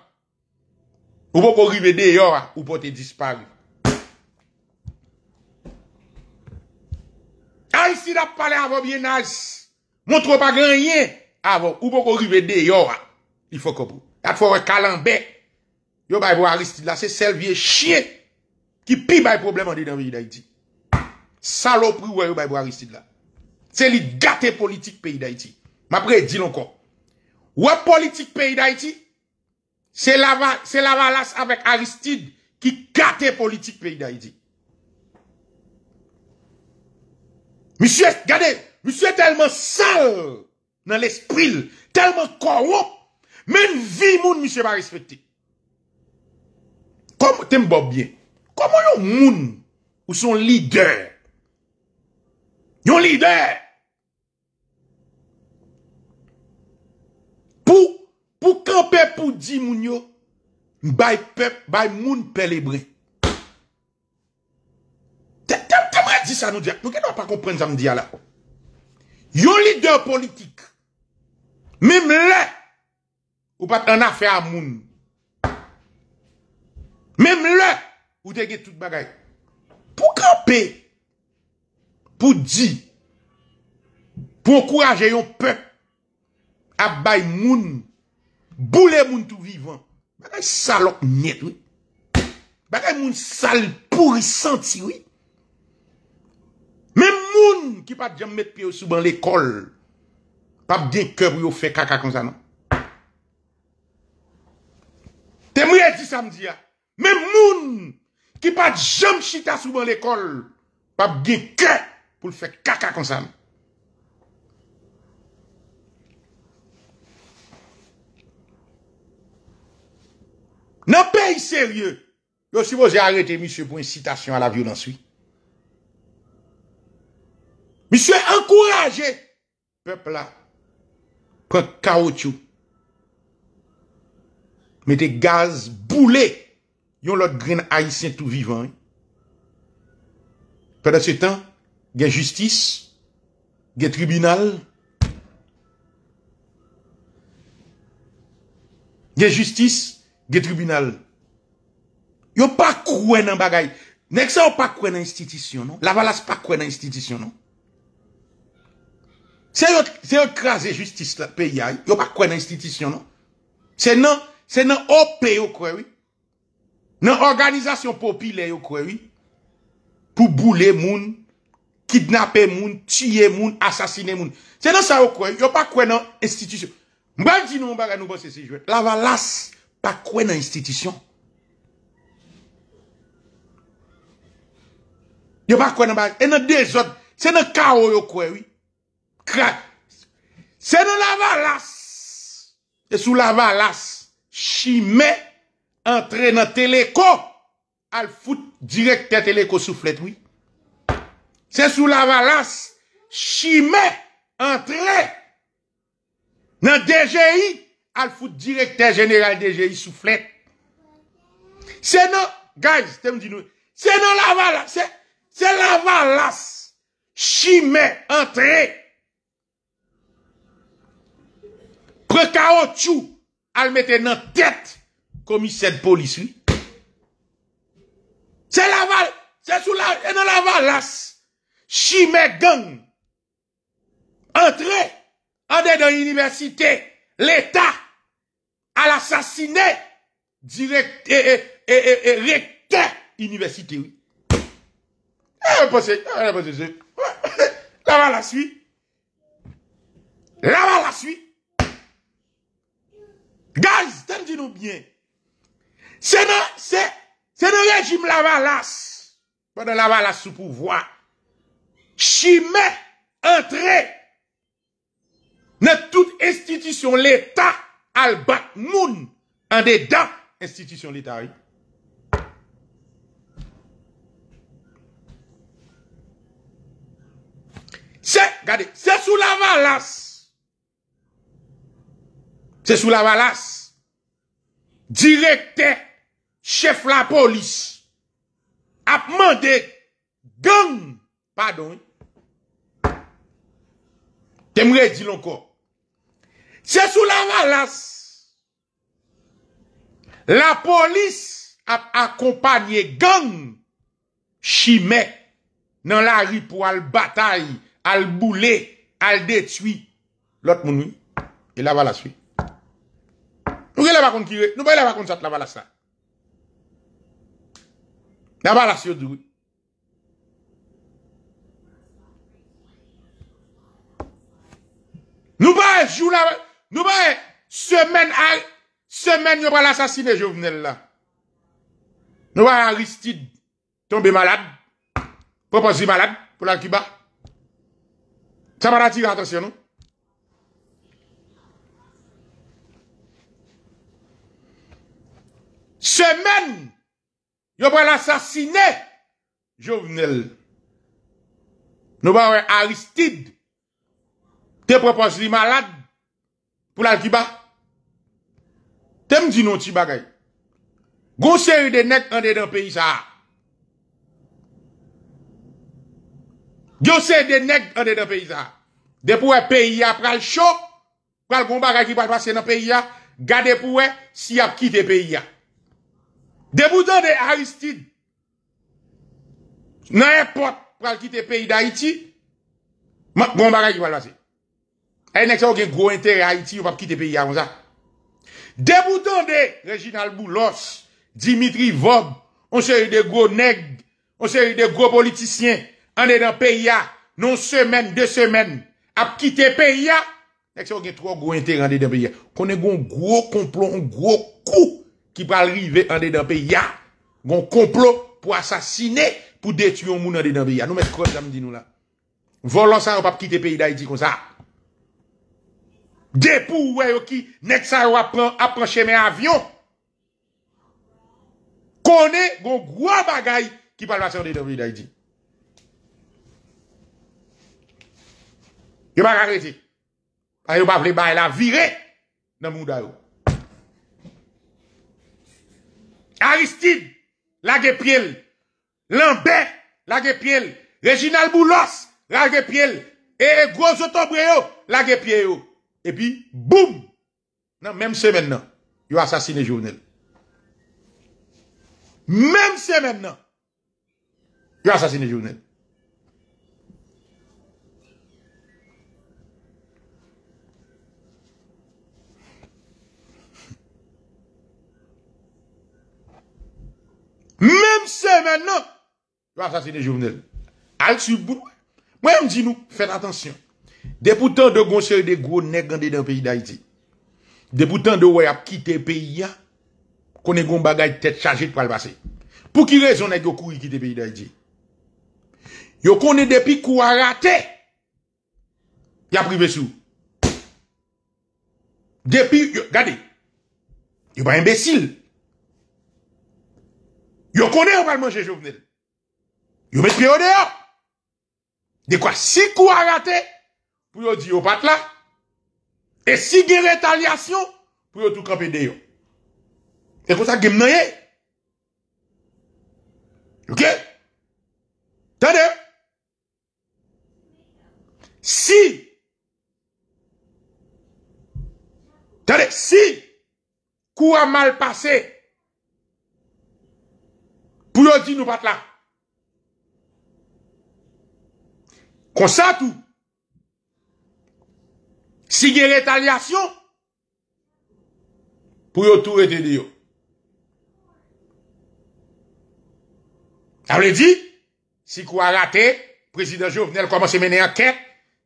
Ou pou kou rive de yora ou pou te dispari Aristide ap pale avan bien nazi Moun trou pa ganyen avan ou pou kou rive de yora Yat fò re kalanbe Yo baybo Aristide la se sel vie chien qui pi bay problème dans le pays d'Haïti. Saloperie ouais bay Aristide là. C'est lui gâté politique pays d'Haïti. Mais après dis encore. Ouais politique pays d'Haïti. C'est la c'est la valasse avec Aristide qui la politique pays d'Haïti. Monsieur, regardez, monsieur est tellement sale dans l'esprit, tellement corrompu, même vie moun monsieur va respecter Comme t'aimes bien. Koman yon moun ou son lider? Yon lider! Pou, pou kampèp pou di moun yo, bay pep, bay moun pelebri. Tam, tam, tam, a di sa nou diya. Nou gen wap pa kompren zan m diya la. Yon lider politik, mim le, ou pat an afe a moun. Mim le, Ou te ge tout bagay? Pou kape? Pou di? Pou okuraje yon pep? Abay moun? Boulè moun tou vivan? Bagay salok net, wè? Bagay moun salpourisanti, wè? Mè moun ki pat jem met peyo sou ban l'ekol? Pap di en keb wè yo fe kaka kon sa, nan? Te mwen yè di samdi ya? Mè moun! Ki pat jom chita souban l'ekol. Pap geke pou l'fè kaka konsan. Nan pey serye, yo si bo jè arete misyo pou incitasyon a la violanswi. Misyo enkouraje pepla pou kaotchou. Mete gaz boule pepla Yon lot green haïsien tout vivant. Pendant se tan, gen justice, gen tribunal. Gen justice, gen tribunal. Yon pa kwen nan bagay. Nèk sa yon pa kwen nan institisyon. Non? La valas pa kwen nan institisyon. Non? Se yon kreze justice la peyay, yon pa kwen nan institisyon. Non? Se nan opè yon kwen wè. nan organizasyon popile yo kwewi, pou boule moun, kidnapè moun, tiyè moun, asasine moun. Se nan sa yo kwewi, yo pa kwe nan institisyon. Mbèj di nou mbèj anou bò se se jwè, lavalas pa kwe nan institisyon. Yo pa kwe nan mbèj. E nan dèzot, se nan kao yo kwewi, kre. Se nan lavalas, e sou lavalas, shime, entre nan teleko, al foute direkte teleko souflet, oui. Se sou lavalas, shime, entre, nan DGI, al foute direkte genelal DGI souflet. Se nou, guys, tem di nou, se nou lavalas, se lavalas, shime, entre, pre kao chou, al mette nan tet, Komisen polis, wè. Se laval, se sou laval, se laval, la. Chi me gang. Entré. A de de université. L'état. A l'assassiné. Direk, e, e, e, rektè. Université, wè. Ah, e, e, e, ah, e, e, rektè. Laval la sui. Laval la sui. Gans, dan di nou byen. Sè nan, sè, sè nan rejim lavalas. Pwè nan lavalas sou pouvoi. Chimè, entré. Nè tout istitisyon l'Etat al bat moun. An de dan, istitisyon l'Etat. Sè, gade, sè sou lavalas. Sè sou lavalas. Direkter. Chef la polis ap mande gang padon. Temre di lanko. Se sou la valas, la polis ap akompanye gang chime nan la ri pou al batay, al boule, al detui. Lot mouni, e la valas vi. Nou ge la vakon kire, nou bay la vakon sat la valasa. Nwa ba la syo dwi. Nwa ba e e semen yon pa l'assasine joun venel la. Nwa ba e Aristide tombe malade, proposi malade pou la Kiba. Sa ba la ti gata syo nou. Semen Nopwen l'assassinè, Jovenel, Nopwen wè Aristide, Te propons li malade, Poulal kiba, Te mdi nou ti bagay, Gou se yu de nek an de den peyi sa a, Gou se yu de nek an de den peyi sa a, De pouè peyi a pral chok, Pral goumba gaj kiba l'pase nan peyi a, Gade pouè si ap ki te peyi a, De bouton de Aristide Nan e pot Pral kite peyi da Haiti Gon bagay ki val vase E nek se ou gen gro inter e Haiti ou pap kite peyi ya De bouton de Reginald Boulos Dimitri Vogue On se ou de gro neg On se ou de gro politisyen An de dan peyi ya Non semen, de semen Ap kite peyi ya Nek se ou gen tro gro inter Kone gon gro konplon Gon gro kou Ki pralrive an de den pe ya. Gon komplo pou asasine. Pou detu yon moun an de den pe ya. Nou mè skrom jami di nou la. Volan sa yon pap kite pe yi da yi di kon sa. Depou wey o ki. Nèk sa yon apanche men avyon. Kone gon gwa bagay. Ki pralvase an de den pe yi da yi di. Yon bagay rezi. A yon pap li bay la vire. Nan moun da yon. Aristide, la Lambert, la Réginald Reginald Boulos, la Et gros autobreo, la Et puis, boum! Non, même semaine, Il yo assassiné journal. Même semaine, Il yo assassiné journal. Mèm sè mè nan, wak sa sè de jounel, al soubou, mwen mdi nou, fète atensyon, depoutan de goun sèri de goun nek gande den peyi da iti, depoutan de wè ap kite peyi ya, konen goun bagay tèt chajit pou al basè, pou ki rezon ek yo kou yi kite peyi da iti, yo konen depi kou a rate, yi apri besou, depi, gade, yo ba imbesil, Yo kone yo pal manje jo vnen. Yo met piyo de yo. De kwa si kou a rate, pou yo di yo pat la. E si giret aliasyon, pou yo tou kapi de yo. E kon sa gem nan ye. Ok? Tade. Tade. Si. Tade. Si kou a mal pase, Pour yon dire nous pas là. Comme ça tout. Si il rétaliation, pour yon tout rete Ça veut dire, si quoi raté, président Jovenel commence à mener enquête,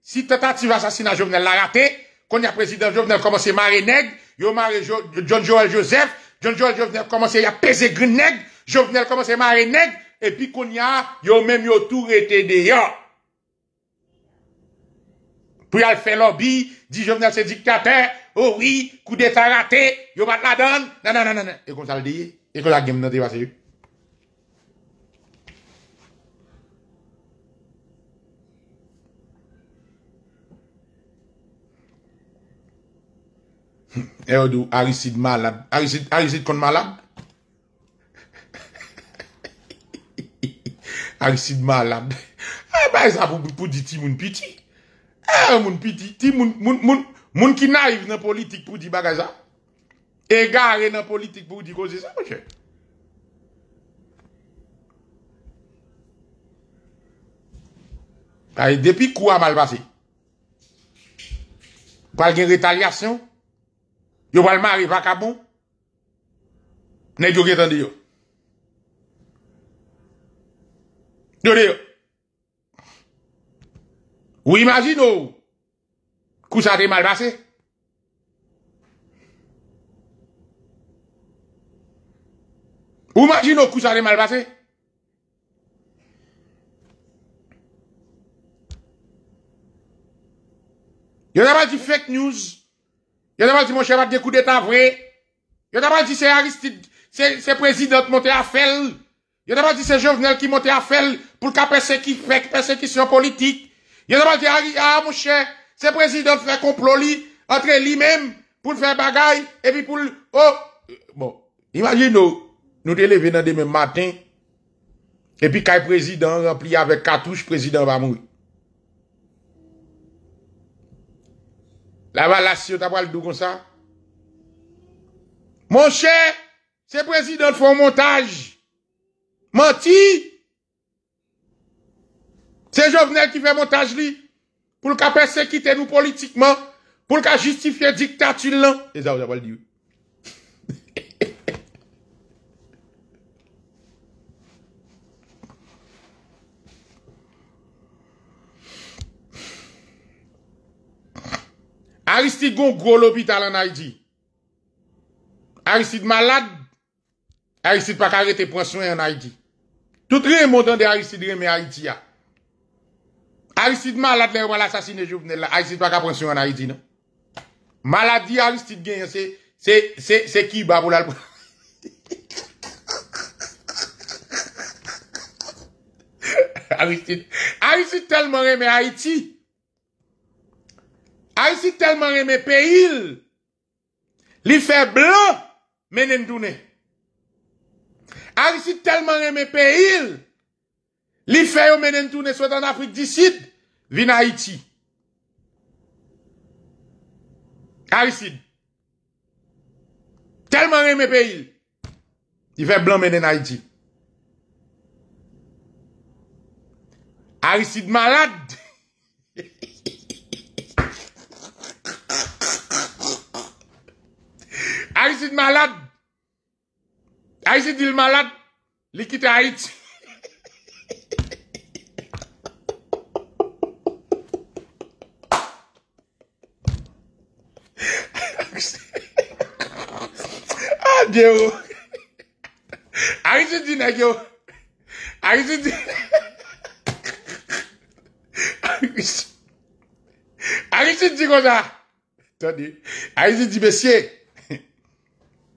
si tentative assassinat Jovenel l'a raté, quand y a président Jovenel commence à marrer nègre, il a John Joel Joseph, John Joel Jovenel commence à peser green nègre, Jovenel koman se ma reneg, epi kon ya, yo menm yo tou rete de ya. Pou ya l fe lobi, di jovenel se dikater, owi, oh kou de sa rate, yo bat la don, nan nan nan nan nan. E kon sa l de ye, e kon la gem nan te va se yu. E eh, yon dou, harisid malab, harisid kon malab, Arisidman labde. A, eh, bayza pou di ti moun piti. A, eh, moun piti. Ti moun ki narif nan politik pou di bagaza. E gare nan politik pou di goze sa mwenche. A, depi kou a malbasi. Kwal gen retaliasyon. Yo valman arri vakabon. Nèk yo getan di yo. Vous Ou imagine ou. Kou été mal passé Ou imaginez ou kou a été mal n'y a pas dit fake news. a pas dit mon cher, des coups d'état vrai. Y'a pas dit c'est Aristide, c'est président monté à Fell. pas d'abord dit c'est Jovenel qui monté à Fell pour le persécution politique. Il a ah, dit, ah, mon cher, c'est président fait complot lui, entre lui-même, pour faire bagaille, et puis pour, oh, euh, bon, imaginez nous, nous dans demain matin, et puis quand le président rempli avec cartouche, président va mourir. La valation, t'as pas le doux comme ça? Mon cher, c'est président fait font montage. Menti! Se jo vnen ki fè montaj li, pou lka persekite nou politikman, pou lka justifye diktatil lan. E zav zav val diwi. Aristide goun gwo lopital an Aiti. Aristide malad, Aristide pakare te praswen an Aiti. Toutri yon montan de Aristide reme Aiti ya. Aristide malade lè ou mwen l'assasine jouvne lè. Aristide wak aprensyon an Haiti nan. Maladi Aristide gen yon. Se ki babou lal pou... Aristide. Aristide telman reme Haiti. Aristide telman reme peyil. Li fe blo menen dounè. Aristide telman reme peyil. Li fe ou menen dounè sou dan Afrik di Sid. Vi na Iti. Arisid. Telman e me pe il. I fe blan menen na Iti. Arisid malad. Arisid malad. Arisid vil malad. Lik iti a Iti. Arisin di nagyo Arisin di Arisin Arisin di goza Arisin di besye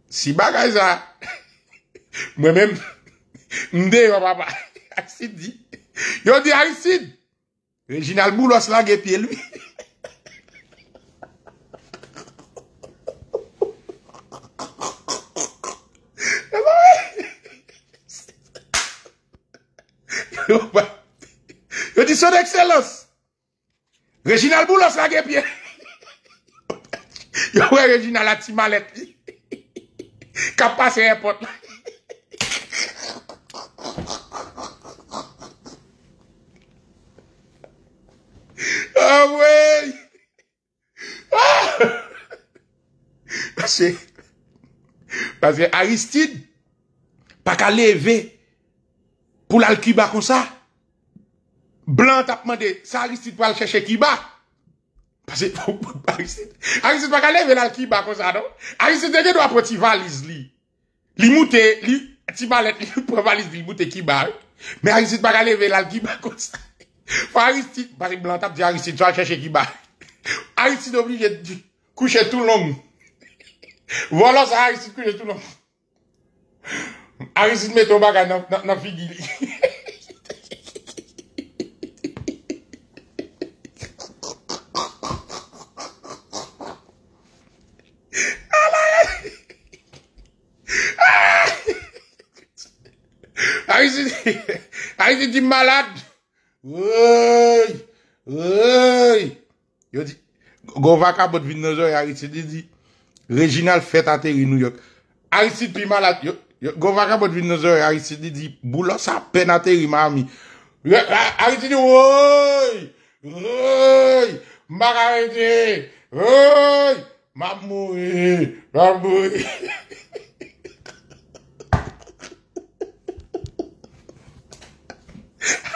Siba gaza Mwemem Mde yo baba Arisin di Yo di Arisin Reginald Moulos la gete lwi Son dekselos Reginald Boulos la gen pi Yo we Reginald la ti malet Kap pa se repot la A wey A A se A se Aristide Pa ka leve Pou la l kiba kon sa Blan tap mande, sa Aristide pou al chèche kibar. Pase, pari blan tap di Aristide pou al chèche kibar kon sa don. Aristide de gen nou apote valise li. Li moutè, li, ti malet, li pou valise li moutè kibar. Me Aristide baka leve lal kibar kon sa. Fa Aristide, pari blan tap di Aristide, pou al chèche kibar. Aristide obli jè kouche tou long. Walos Aristide kouche tou long. Aristide meto baga nan figi li. Harisi di malad Woy Woy Govaka bot vin nozor harisi di Reginald Fett ateri New York Harisi di malad Govaka bot vin nozor harisi di Boulos apen ateri Mami Harisi di woy Woy Maka harisi di Woy Mab mouri Mab mouri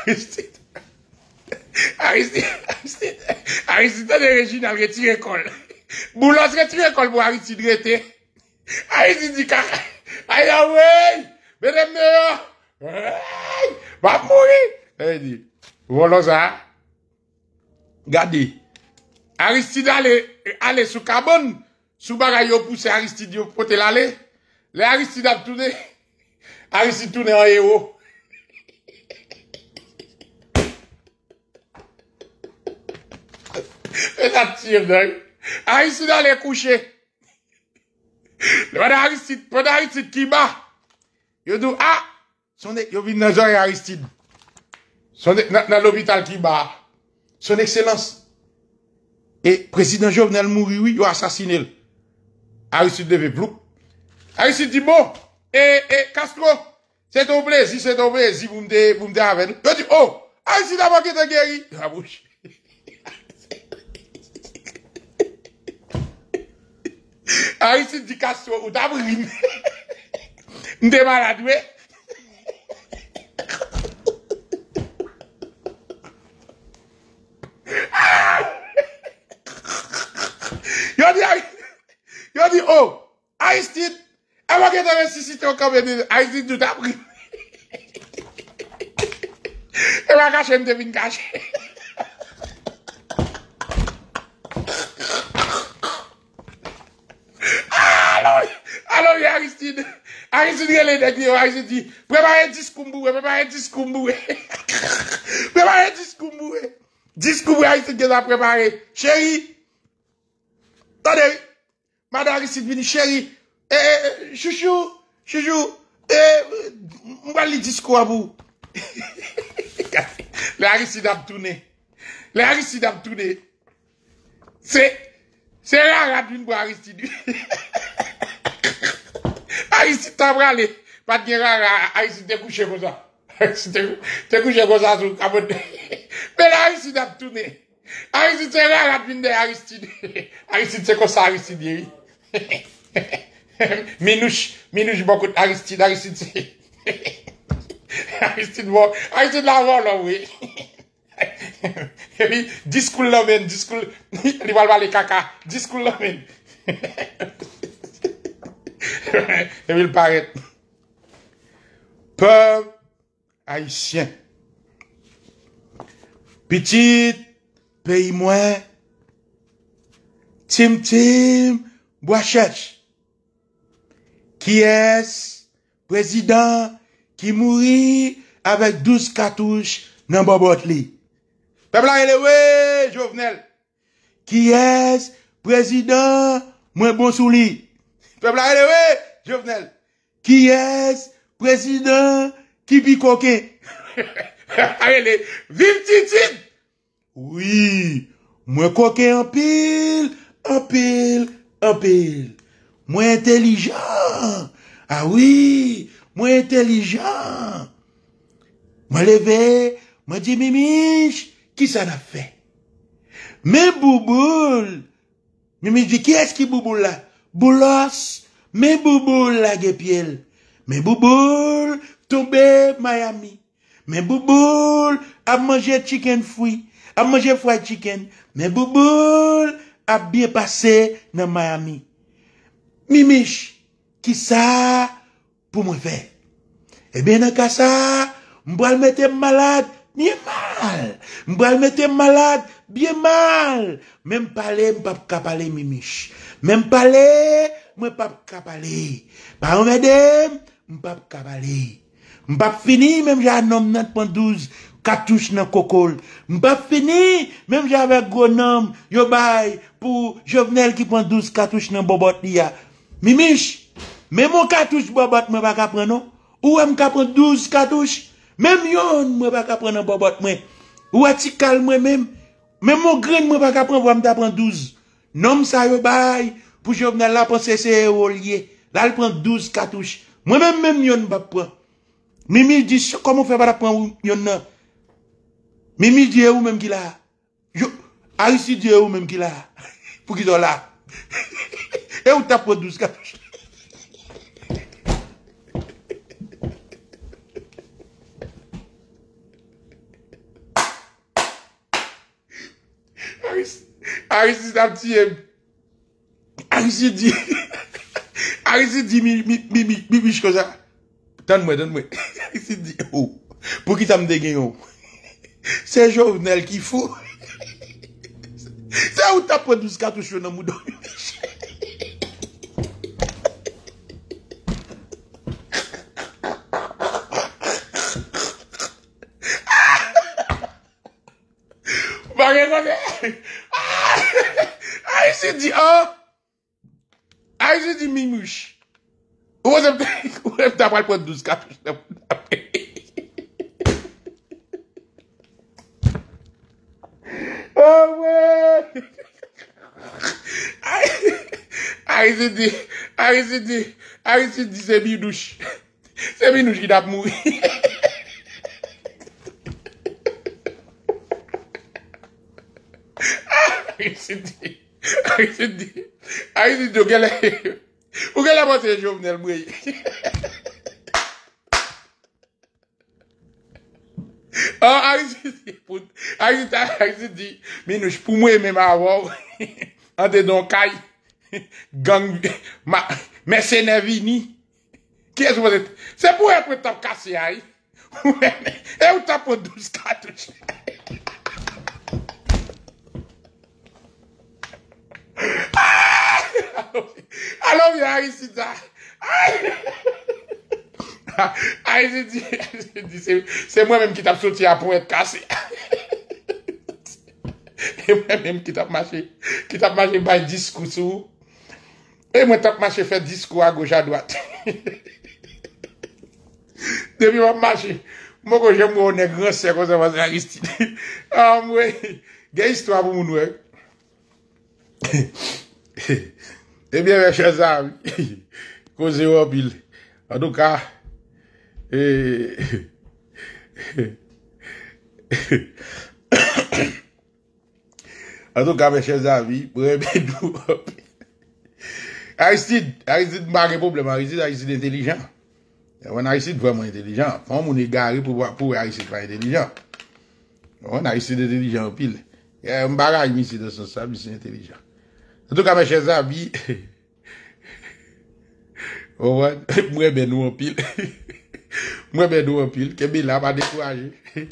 Aristide, Aristide, Aristide, Aristide de Regine al reti rekol. Boulos reti rekol bo Aristide rete. Aristide di kaka, ayawè, bedemde yo, va mwè, va mwè. E di, Boulos a gadi. Aristide ale, ale sou kabon, sou bagay yo puse Aristide yo pote lale. Le Aristide ap tune, Aristide tune yo yo. E Arisid alè kouchè. Le wè nan Arisid. Pwè nan Arisid ki mba. Yo dou, a! Ah, yo vin nan jore Arisid. Nan lopital ki mba. Son ekselans. E, prezident Jovnel mouri wè. Yo asasine lè. Arisid neve plouk. Arisid di bo. E, e, kastro. Se doble, si se doble. Si vounde, vounde avè. Yo di, oh! Arisid a bakè de gèri. A ah, mouchi. Ayisid dikasyon ou da brin. Nde man adwe? Yodi ayisid. Yodi ou. Ayisid. Eman gen dene si sityon komene. Ayisid ou da brin. Eman kache mde ving kache. Aristide, Aristide le dekli yo, Aristide di, prepare diskou mbou we, prepare diskou mbou we. Prepare diskou mbou we. Diskou mbou Aristide genwa prepare. Cheri, tade, mada Aristide vini, cheri, eh, eh, eh, chouchou, chouchou, mba li diskou mbou. Le Aristide ap toune. Le Aristide ap toune. Se, se la rap vin bo Aristide. He he he. Aristide tabra le. Mat gen rara Aristide te kouche goza. Aristide te kouche goza zon. Kabote. Bel Aristide ap tou ne. Aristide se rara atvinde Aristide. Aristide se kosa Aristide ye. Minouche. Minouche bokout Aristide. Aristide la volo we. Diskoul lomen. Liwal ba le kaka. Diskoul lomen. E vil paret Pem Aisyen Petit Pey mwen Tim tim Boachet Ki es Prezident Ki mouri Avet douz katouj Nan babot li Pem la elewe Jovenel Ki es Prezident Mwen bonsou li Pèm ah la, elè, wè, jovenel. Ki es, prezident, kipi kouke. A, elè, vim titit. Oui, mwen kouke anpil, anpil, anpil. Mwen intelijan. A, wè, mwen intelijan. Mwen leve, mwen di, mimi, ki sa la fe? Mwen bouboule. Mimi di, ki es ki bouboule la? Boulos, men bouboul la gepiel. Men bouboul, tombe Miami. Men bouboul, ap manje chicken fruit. Ap manje fwa chicken. Men bouboul, ap biye pase nan Miami. Mimish, ki sa pou mwen fe? Ebe eh nan ka sa, mboal mwen te malade, miye mal. Mboal mwen te malade, biye mal. Men pale, mpa kapale mimish. Mem pale, mwen pap kapali. Paron vede, mwen pap kapali. Mwen pap fini, men mwen jave nom nan pandouz katouche nan kokol. Mwen pap fini, men mwen jave gro nom, yo bay pou jovenel ki pandouz katouche nan bobot li ya. Mimich, men mwen katouche bobot mwen pa kapre non? Ou mwen ka prendouz katouche? Mem yon mwen pa kapre nan bobot mwen? Ou ati kal mwen mem? Mem mwen grene mwen pa kapre nan bobot mwen? Nom sa yo bay pou jòp nan la pou sese yo olye. La li pren 12 katouche. Mwen men men myon ba pren. Mimi di, komon fevara pren yon nan? Mimi di yo e ou menm ki la? Aris di yo e ou menm ki la? Pou ki do la? E ou tap pren 12 katouche? Aris Arisi dap tiyeb. Arisi di. Arisi di mi bish koza. Tan mwen, tan mwen. Arisi di. Oh, pou ki ta mde gen yon? Se jounel ki fou. Se yon ta pon dous katous yon nan moudon yon. Arisen di a? Arisen di mimoush? Ou wazem tapal pou an douz kap? Ou wey! Arisen di, arisen di, arisen di sebi yon douz? Sebi yon douz ki dap mou? A y se di, a y se di, ou gèlè, ou gèlè ba se jom nel mwè yè. A y se di, a y se di, a y se di, mi nouj pou mwè mè mè avò. A de don kaj, gang, mè sènevi ni. Kèz wò zè, se mwè pwè tap kasi a y, ou mwè mè, e wè tap wè douj katouj. alo mi a risita ay ay se di se mwen menm ki tap soti a pou et kase e mwen menm ki tap mache ki tap mache bay diskou sou e mwen tap mache fe diskou a goja doat de mi mwen mache mwen goje mwen o negran se kon se mwen se a risiti a ah, mwen gen istwa pou moun wek he he Ebyen mèche zav, kouze ou apil. Adou ka, e... Adou ka mèche zav, mwen mèche zav. Aristide, Aristide mba republèman, Aristide Aristide intelligent. Wan Aristide vèman intelligent. Fèm moun e gari pou wè Aristide fèm intelligent. Wan Aristide intelligent apil. Mbara eh, imisi de sò sab, imisi intelligent. Soutou ka men chen sa vi. Oman. Mwen men nou anpil. Mwen men nou anpil. Kembe la ba dekwa aje.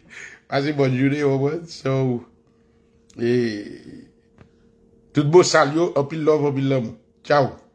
Pasi bonjure oman. So. E. Tout bo sal yo. Anpil love anpil love. Chow.